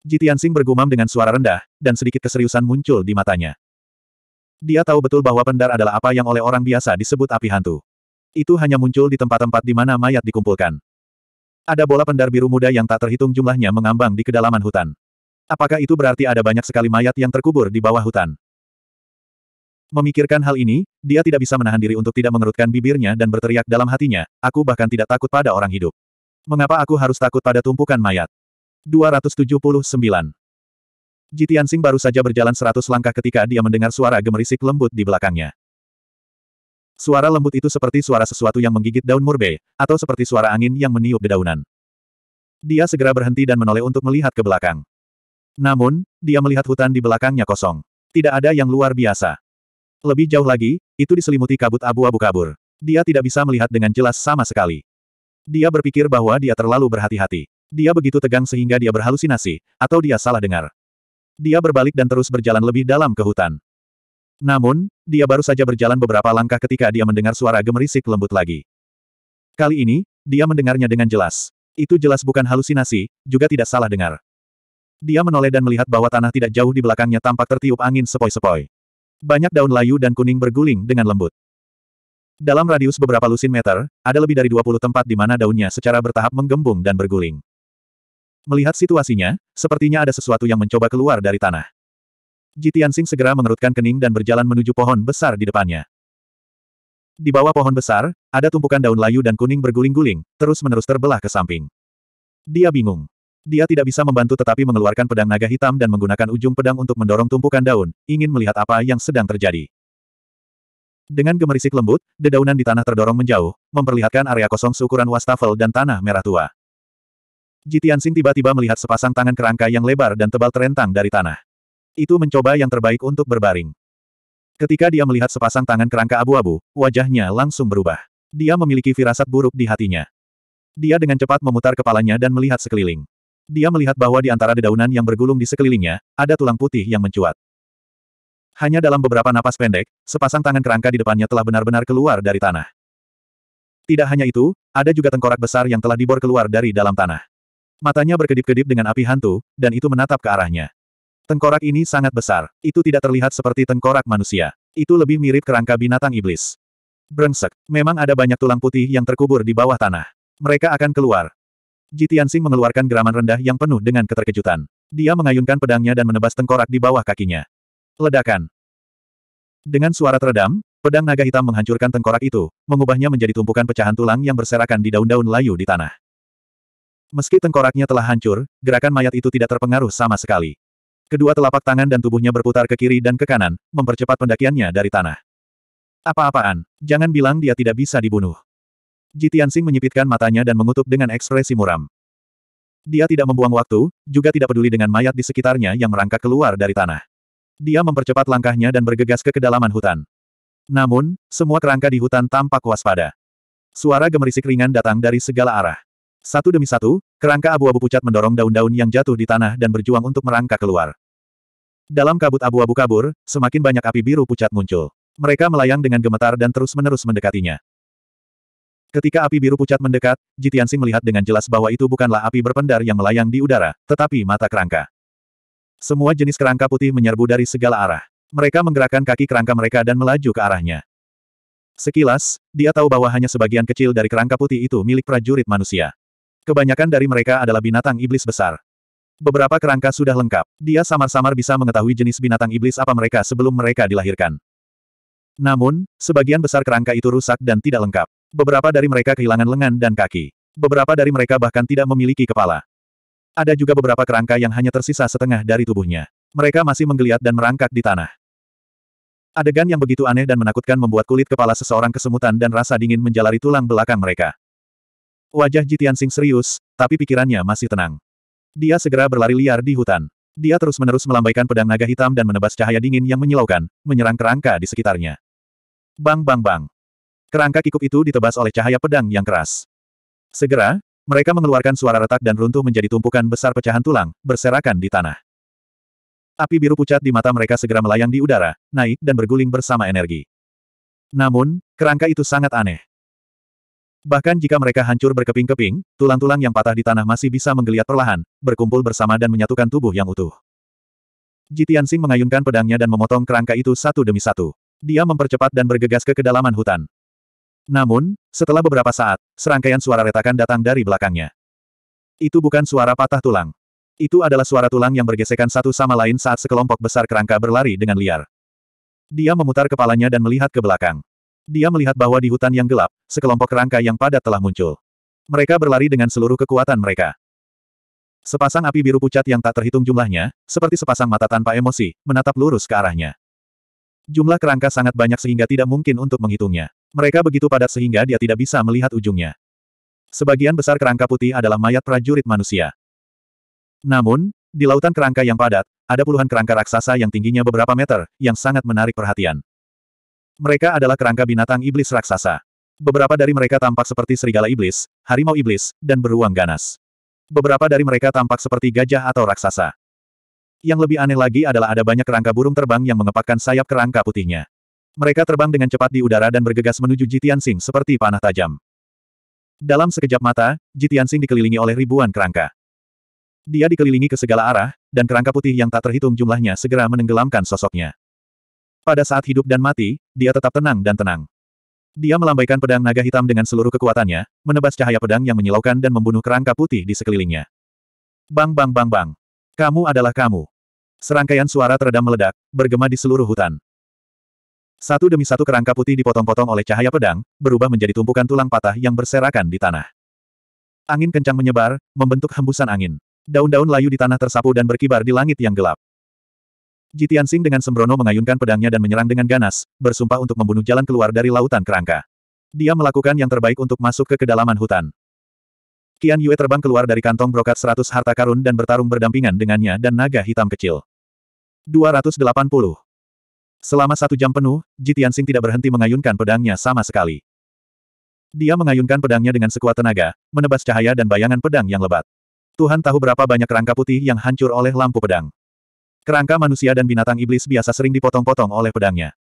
Jitiansing bergumam dengan suara rendah, dan sedikit keseriusan muncul di matanya. Dia tahu betul bahwa pendar adalah apa yang oleh orang biasa disebut api hantu. Itu hanya muncul di tempat-tempat di mana mayat dikumpulkan. Ada bola pendar biru muda yang tak terhitung jumlahnya mengambang di kedalaman hutan. Apakah itu berarti ada banyak sekali mayat yang terkubur di bawah hutan? Memikirkan hal ini, dia tidak bisa menahan diri untuk tidak mengerutkan bibirnya dan berteriak dalam hatinya, aku bahkan tidak takut pada orang hidup. Mengapa aku harus takut pada tumpukan mayat? 279 Jitian Sing baru saja berjalan seratus langkah ketika dia mendengar suara gemerisik lembut di belakangnya. Suara lembut itu seperti suara sesuatu yang menggigit daun murbe, atau seperti suara angin yang meniup dedaunan. Dia segera berhenti dan menoleh untuk melihat ke belakang. Namun, dia melihat hutan di belakangnya kosong. Tidak ada yang luar biasa. Lebih jauh lagi, itu diselimuti kabut abu-abu kabur. Dia tidak bisa melihat dengan jelas sama sekali. Dia berpikir bahwa dia terlalu berhati-hati. Dia begitu tegang sehingga dia berhalusinasi, atau dia salah dengar. Dia berbalik dan terus berjalan lebih dalam ke hutan. Namun, dia baru saja berjalan beberapa langkah ketika dia mendengar suara gemerisik lembut lagi. Kali ini, dia mendengarnya dengan jelas. Itu jelas bukan halusinasi, juga tidak salah dengar. Dia menoleh dan melihat bahwa tanah tidak jauh di belakangnya tampak tertiup angin sepoi-sepoi. Banyak daun layu dan kuning berguling dengan lembut. Dalam radius beberapa lusin meter, ada lebih dari 20 tempat di mana daunnya secara bertahap menggembung dan berguling. Melihat situasinya, sepertinya ada sesuatu yang mencoba keluar dari tanah. Jitiansing segera mengerutkan kening dan berjalan menuju pohon besar di depannya. Di bawah pohon besar, ada tumpukan daun layu dan kuning berguling-guling, terus-menerus terbelah ke samping. Dia bingung. Dia tidak bisa membantu tetapi mengeluarkan pedang naga hitam dan menggunakan ujung pedang untuk mendorong tumpukan daun, ingin melihat apa yang sedang terjadi. Dengan gemerisik lembut, dedaunan di tanah terdorong menjauh, memperlihatkan area kosong seukuran wastafel dan tanah merah tua. Jitian sing tiba-tiba melihat sepasang tangan kerangka yang lebar dan tebal terentang dari tanah. Itu mencoba yang terbaik untuk berbaring. Ketika dia melihat sepasang tangan kerangka abu-abu, wajahnya langsung berubah. Dia memiliki firasat buruk di hatinya. Dia dengan cepat memutar kepalanya dan melihat sekeliling. Dia melihat bahwa di antara dedaunan yang bergulung di sekelilingnya, ada tulang putih yang mencuat. Hanya dalam beberapa napas pendek, sepasang tangan kerangka di depannya telah benar-benar keluar dari tanah. Tidak hanya itu, ada juga tengkorak besar yang telah dibor keluar dari dalam tanah. Matanya berkedip-kedip dengan api hantu, dan itu menatap ke arahnya. Tengkorak ini sangat besar. Itu tidak terlihat seperti tengkorak manusia. Itu lebih mirip kerangka binatang iblis. Brengsek, memang ada banyak tulang putih yang terkubur di bawah tanah. Mereka akan keluar. Jitiansing mengeluarkan geraman rendah yang penuh dengan keterkejutan. Dia mengayunkan pedangnya dan menebas tengkorak di bawah kakinya. Ledakan. Dengan suara teredam, pedang naga hitam menghancurkan tengkorak itu, mengubahnya menjadi tumpukan pecahan tulang yang berserakan di daun-daun layu di tanah. Meski tengkoraknya telah hancur, gerakan mayat itu tidak terpengaruh sama sekali. Kedua telapak tangan dan tubuhnya berputar ke kiri dan ke kanan, mempercepat pendakiannya dari tanah. Apa-apaan, jangan bilang dia tidak bisa dibunuh. Jitiansing menyipitkan matanya dan mengutuk dengan ekspresi muram. Dia tidak membuang waktu, juga tidak peduli dengan mayat di sekitarnya yang merangkak keluar dari tanah. Dia mempercepat langkahnya dan bergegas ke kedalaman hutan. Namun, semua kerangka di hutan tampak waspada. Suara gemerisik ringan datang dari segala arah. Satu demi satu, kerangka abu-abu pucat mendorong daun-daun yang jatuh di tanah dan berjuang untuk merangkak keluar. Dalam kabut abu-abu kabur, semakin banyak api biru pucat muncul. Mereka melayang dengan gemetar dan terus-menerus mendekatinya. Ketika api biru pucat mendekat, Jitiansing melihat dengan jelas bahwa itu bukanlah api berpendar yang melayang di udara, tetapi mata kerangka. Semua jenis kerangka putih menyerbu dari segala arah. Mereka menggerakkan kaki kerangka mereka dan melaju ke arahnya. Sekilas, dia tahu bahwa hanya sebagian kecil dari kerangka putih itu milik prajurit manusia. Kebanyakan dari mereka adalah binatang iblis besar. Beberapa kerangka sudah lengkap. Dia samar-samar bisa mengetahui jenis binatang iblis apa mereka sebelum mereka dilahirkan. Namun, sebagian besar kerangka itu rusak dan tidak lengkap. Beberapa dari mereka kehilangan lengan dan kaki. Beberapa dari mereka bahkan tidak memiliki kepala. Ada juga beberapa kerangka yang hanya tersisa setengah dari tubuhnya. Mereka masih menggeliat dan merangkak di tanah. Adegan yang begitu aneh dan menakutkan membuat kulit kepala seseorang kesemutan dan rasa dingin menjalari tulang belakang mereka. Wajah Jitian Sing serius, tapi pikirannya masih tenang. Dia segera berlari liar di hutan. Dia terus-menerus melambaikan pedang naga hitam dan menebas cahaya dingin yang menyilaukan, menyerang kerangka di sekitarnya. Bang bang bang. Kerangka kikuk itu ditebas oleh cahaya pedang yang keras. Segera, mereka mengeluarkan suara retak dan runtuh menjadi tumpukan besar pecahan tulang, berserakan di tanah. Api biru pucat di mata mereka segera melayang di udara, naik dan berguling bersama energi. Namun, kerangka itu sangat aneh. Bahkan jika mereka hancur berkeping-keping, tulang-tulang yang patah di tanah masih bisa menggeliat perlahan, berkumpul bersama dan menyatukan tubuh yang utuh. Jitian Sing mengayunkan pedangnya dan memotong kerangka itu satu demi satu. Dia mempercepat dan bergegas ke kedalaman hutan. Namun, setelah beberapa saat, serangkaian suara retakan datang dari belakangnya. Itu bukan suara patah tulang. Itu adalah suara tulang yang bergesekan satu sama lain saat sekelompok besar kerangka berlari dengan liar. Dia memutar kepalanya dan melihat ke belakang. Dia melihat bahwa di hutan yang gelap, sekelompok rangka yang padat telah muncul. Mereka berlari dengan seluruh kekuatan mereka. Sepasang api biru pucat yang tak terhitung jumlahnya, seperti sepasang mata tanpa emosi, menatap lurus ke arahnya. Jumlah kerangka sangat banyak sehingga tidak mungkin untuk menghitungnya. Mereka begitu padat sehingga dia tidak bisa melihat ujungnya. Sebagian besar kerangka putih adalah mayat prajurit manusia. Namun, di lautan kerangka yang padat, ada puluhan kerangka raksasa yang tingginya beberapa meter, yang sangat menarik perhatian. Mereka adalah kerangka binatang iblis raksasa. Beberapa dari mereka tampak seperti serigala iblis, harimau iblis, dan beruang ganas. Beberapa dari mereka tampak seperti gajah atau raksasa. Yang lebih aneh lagi adalah ada banyak kerangka burung terbang yang mengepakkan sayap kerangka putihnya. Mereka terbang dengan cepat di udara dan bergegas menuju Jitian Jitiansing seperti panah tajam. Dalam sekejap mata, Jitian Jitiansing dikelilingi oleh ribuan kerangka. Dia dikelilingi ke segala arah, dan kerangka putih yang tak terhitung jumlahnya segera menenggelamkan sosoknya. Pada saat hidup dan mati, dia tetap tenang dan tenang. Dia melambaikan pedang naga hitam dengan seluruh kekuatannya, menebas cahaya pedang yang menyilaukan dan membunuh kerangka putih di sekelilingnya. Bang bang bang bang. Kamu adalah kamu. Serangkaian suara teredam meledak, bergema di seluruh hutan. Satu demi satu kerangka putih dipotong-potong oleh cahaya pedang, berubah menjadi tumpukan tulang patah yang berserakan di tanah. Angin kencang menyebar, membentuk hembusan angin. Daun-daun layu di tanah tersapu dan berkibar di langit yang gelap. Jitian Sing dengan sembrono mengayunkan pedangnya dan menyerang dengan ganas, bersumpah untuk membunuh jalan keluar dari lautan kerangka. Dia melakukan yang terbaik untuk masuk ke kedalaman hutan. Qian Yue terbang keluar dari kantong brokat 100 harta karun dan bertarung berdampingan dengannya dan naga hitam kecil. 280. Selama satu jam penuh, Jitian Sing tidak berhenti mengayunkan pedangnya sama sekali. Dia mengayunkan pedangnya dengan sekuat tenaga, menebas cahaya dan bayangan pedang yang lebat. Tuhan tahu berapa banyak rangka putih yang hancur oleh lampu pedang. Kerangka manusia dan binatang iblis biasa sering dipotong-potong oleh pedangnya.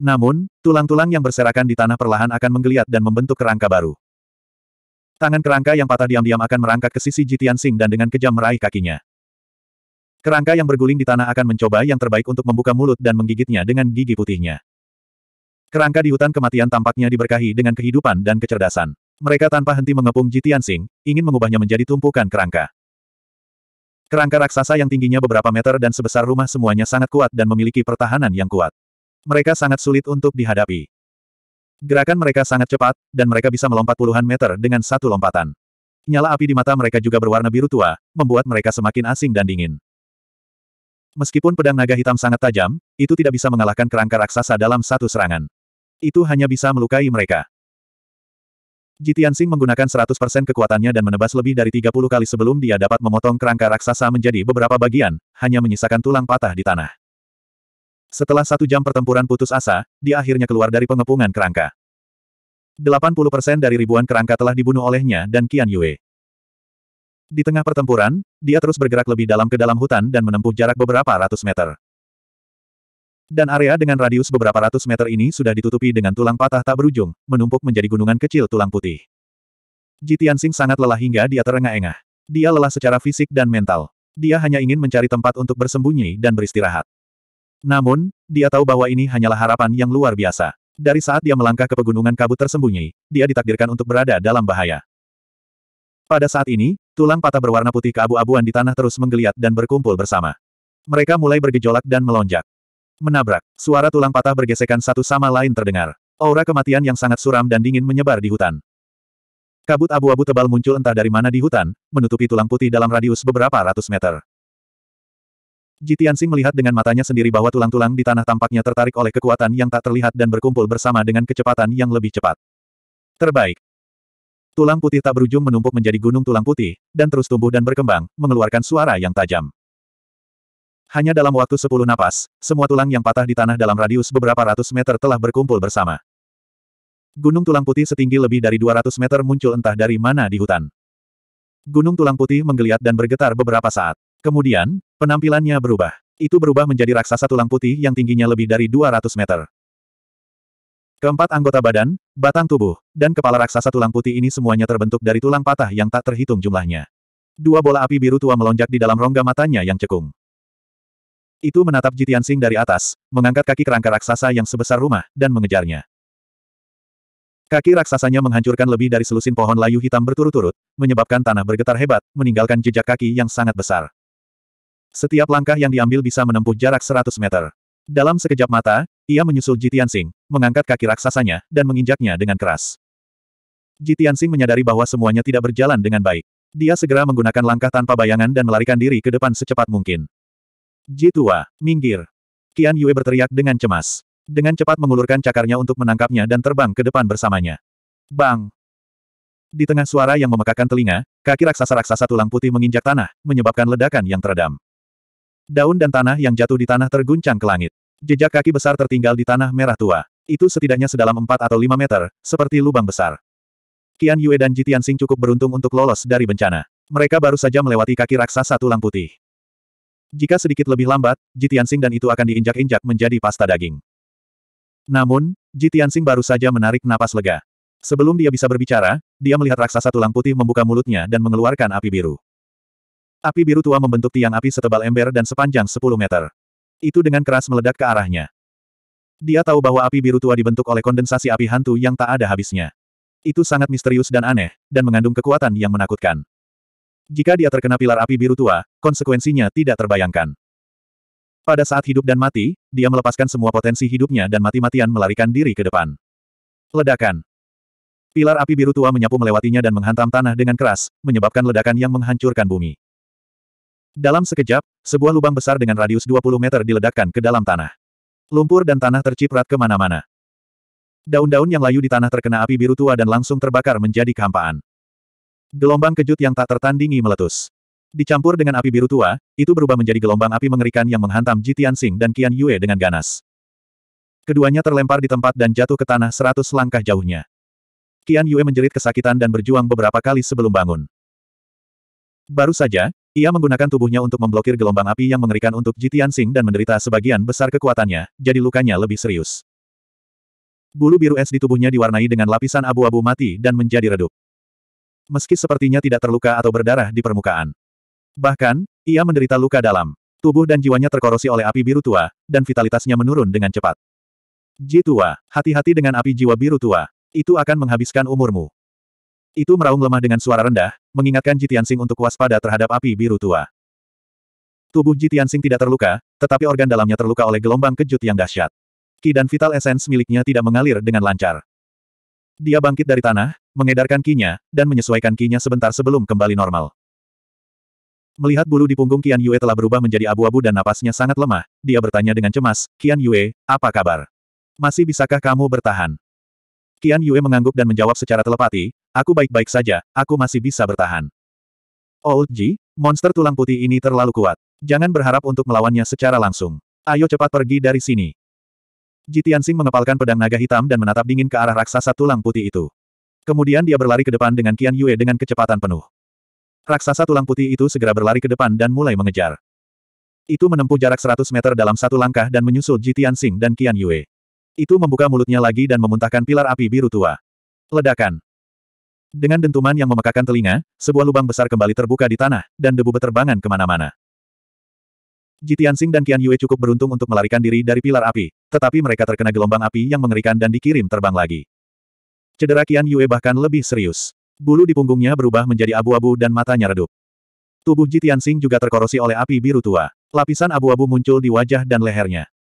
Namun, tulang-tulang yang berserakan di tanah perlahan akan menggeliat dan membentuk kerangka baru. Tangan kerangka yang patah diam-diam akan merangkak ke sisi Jitian Sing dan dengan kejam meraih kakinya. Kerangka yang berguling di tanah akan mencoba yang terbaik untuk membuka mulut dan menggigitnya dengan gigi putihnya. Kerangka di hutan kematian tampaknya diberkahi dengan kehidupan dan kecerdasan. Mereka tanpa henti mengepung Jitian Sing, ingin mengubahnya menjadi tumpukan kerangka. Kerangka raksasa yang tingginya beberapa meter dan sebesar rumah semuanya sangat kuat dan memiliki pertahanan yang kuat. Mereka sangat sulit untuk dihadapi. Gerakan mereka sangat cepat, dan mereka bisa melompat puluhan meter dengan satu lompatan. Nyala api di mata mereka juga berwarna biru tua, membuat mereka semakin asing dan dingin. Meskipun pedang naga hitam sangat tajam, itu tidak bisa mengalahkan kerangka raksasa dalam satu serangan. Itu hanya bisa melukai mereka. Jitian Sing menggunakan 100% kekuatannya dan menebas lebih dari 30 kali sebelum dia dapat memotong kerangka raksasa menjadi beberapa bagian, hanya menyisakan tulang patah di tanah. Setelah satu jam pertempuran putus asa, dia akhirnya keluar dari pengepungan kerangka. 80% dari ribuan kerangka telah dibunuh olehnya dan Qian Yue. Di tengah pertempuran, dia terus bergerak lebih dalam ke dalam hutan dan menempuh jarak beberapa ratus meter. Dan area dengan radius beberapa ratus meter ini sudah ditutupi dengan tulang patah tak berujung, menumpuk menjadi gunungan kecil tulang putih. Jitian sangat lelah hingga dia terengah-engah. Dia lelah secara fisik dan mental. Dia hanya ingin mencari tempat untuk bersembunyi dan beristirahat. Namun, dia tahu bahwa ini hanyalah harapan yang luar biasa. Dari saat dia melangkah ke pegunungan kabut tersembunyi, dia ditakdirkan untuk berada dalam bahaya. Pada saat ini, tulang patah berwarna putih keabu-abuan di tanah terus menggeliat dan berkumpul bersama. Mereka mulai bergejolak dan melonjak. Menabrak. Suara tulang patah bergesekan satu sama lain terdengar. Aura kematian yang sangat suram dan dingin menyebar di hutan. Kabut abu-abu tebal muncul entah dari mana di hutan, menutupi tulang putih dalam radius beberapa ratus meter. Jitiansing melihat dengan matanya sendiri bahwa tulang-tulang di tanah tampaknya tertarik oleh kekuatan yang tak terlihat dan berkumpul bersama dengan kecepatan yang lebih cepat. Terbaik. Tulang putih tak berujung menumpuk menjadi gunung tulang putih, dan terus tumbuh dan berkembang, mengeluarkan suara yang tajam. Hanya dalam waktu sepuluh napas, semua tulang yang patah di tanah dalam radius beberapa ratus meter telah berkumpul bersama. Gunung tulang putih setinggi lebih dari 200 meter muncul entah dari mana di hutan. Gunung tulang putih menggeliat dan bergetar beberapa saat. Kemudian, penampilannya berubah. Itu berubah menjadi raksasa tulang putih yang tingginya lebih dari 200 meter. Keempat anggota badan, batang tubuh, dan kepala raksasa tulang putih ini semuanya terbentuk dari tulang patah yang tak terhitung jumlahnya. Dua bola api biru tua melonjak di dalam rongga matanya yang cekung. Itu menatap Jitian Sing dari atas, mengangkat kaki kerangka raksasa yang sebesar rumah, dan mengejarnya. Kaki raksasanya menghancurkan lebih dari selusin pohon layu hitam berturut-turut, menyebabkan tanah bergetar hebat, meninggalkan jejak kaki yang sangat besar. Setiap langkah yang diambil bisa menempuh jarak 100 meter. Dalam sekejap mata, ia menyusul Jitian Sing, mengangkat kaki raksasanya, dan menginjaknya dengan keras. Jitian Sing menyadari bahwa semuanya tidak berjalan dengan baik. Dia segera menggunakan langkah tanpa bayangan dan melarikan diri ke depan secepat mungkin. Jitua, minggir. Qian Yue berteriak dengan cemas. Dengan cepat mengulurkan cakarnya untuk menangkapnya dan terbang ke depan bersamanya. Bang! Di tengah suara yang memekakan telinga, kaki raksasa-raksasa tulang putih menginjak tanah, menyebabkan ledakan yang teredam. Daun dan tanah yang jatuh di tanah terguncang ke langit. Jejak kaki besar tertinggal di tanah merah tua. Itu setidaknya sedalam 4 atau 5 meter, seperti lubang besar. Kian Yue dan Jitian Sing cukup beruntung untuk lolos dari bencana. Mereka baru saja melewati kaki raksasa tulang putih. Jika sedikit lebih lambat, Jitiansing dan itu akan diinjak-injak menjadi pasta daging. Namun, Jitiansing baru saja menarik napas lega. Sebelum dia bisa berbicara, dia melihat raksasa tulang putih membuka mulutnya dan mengeluarkan api biru. Api biru tua membentuk tiang api setebal ember dan sepanjang 10 meter. Itu dengan keras meledak ke arahnya. Dia tahu bahwa api biru tua dibentuk oleh kondensasi api hantu yang tak ada habisnya. Itu sangat misterius dan aneh, dan mengandung kekuatan yang menakutkan. Jika dia terkena pilar api biru tua, konsekuensinya tidak terbayangkan. Pada saat hidup dan mati, dia melepaskan semua potensi hidupnya dan mati-matian melarikan diri ke depan. Ledakan. Pilar api biru tua menyapu melewatinya dan menghantam tanah dengan keras, menyebabkan ledakan yang menghancurkan bumi. Dalam sekejap, sebuah lubang besar dengan radius 20 meter diledakkan ke dalam tanah. Lumpur dan tanah terciprat kemana-mana. Daun-daun yang layu di tanah terkena api biru tua dan langsung terbakar menjadi kehampaan. Gelombang kejut yang tak tertandingi meletus. Dicampur dengan api biru tua, itu berubah menjadi gelombang api mengerikan yang menghantam Jitian Sing dan Qian Yue dengan ganas. Keduanya terlempar di tempat dan jatuh ke tanah seratus langkah jauhnya. Qian Yue menjerit kesakitan dan berjuang beberapa kali sebelum bangun. Baru saja, ia menggunakan tubuhnya untuk memblokir gelombang api yang mengerikan untuk Jitian Sing dan menderita sebagian besar kekuatannya, jadi lukanya lebih serius. Bulu biru es di tubuhnya diwarnai dengan lapisan abu-abu mati dan menjadi redup meski sepertinya tidak terluka atau berdarah di permukaan. Bahkan, ia menderita luka dalam. Tubuh dan jiwanya terkorosi oleh api biru tua, dan vitalitasnya menurun dengan cepat. Ji tua, hati-hati dengan api jiwa biru tua. Itu akan menghabiskan umurmu. Itu meraung lemah dengan suara rendah, mengingatkan Ji untuk waspada terhadap api biru tua. Tubuh Ji tidak terluka, tetapi organ dalamnya terluka oleh gelombang kejut yang dahsyat. Ki dan vital esens miliknya tidak mengalir dengan lancar. Dia bangkit dari tanah, mengedarkan kinya, dan menyesuaikan kinya sebentar sebelum kembali normal. Melihat bulu di punggung Qian Yue telah berubah menjadi abu-abu dan napasnya sangat lemah, dia bertanya dengan cemas, Qian Yue, apa kabar? Masih bisakah kamu bertahan? Qian Yue mengangguk dan menjawab secara telepati, aku baik-baik saja, aku masih bisa bertahan. Old oh, Ji, monster tulang putih ini terlalu kuat. Jangan berharap untuk melawannya secara langsung. Ayo cepat pergi dari sini. Ji Tianxing mengepalkan pedang naga hitam dan menatap dingin ke arah raksasa tulang putih itu. Kemudian dia berlari ke depan dengan Qian Yue dengan kecepatan penuh. Raksasa tulang putih itu segera berlari ke depan dan mulai mengejar. Itu menempuh jarak 100 meter dalam satu langkah dan menyusul Ji Tianxing dan Qian Yue. Itu membuka mulutnya lagi dan memuntahkan pilar api biru tua. Ledakan. Dengan dentuman yang memekakan telinga, sebuah lubang besar kembali terbuka di tanah, dan debu beterbangan kemana-mana. Jitiansing dan Qian Yue cukup beruntung untuk melarikan diri dari pilar api, tetapi mereka terkena gelombang api yang mengerikan dan dikirim terbang lagi. Cedera Qian Yue bahkan lebih serius. Bulu di punggungnya berubah menjadi abu-abu dan matanya redup. Tubuh Ji Tianxing juga terkorosi oleh api biru tua. Lapisan abu-abu muncul di wajah dan lehernya.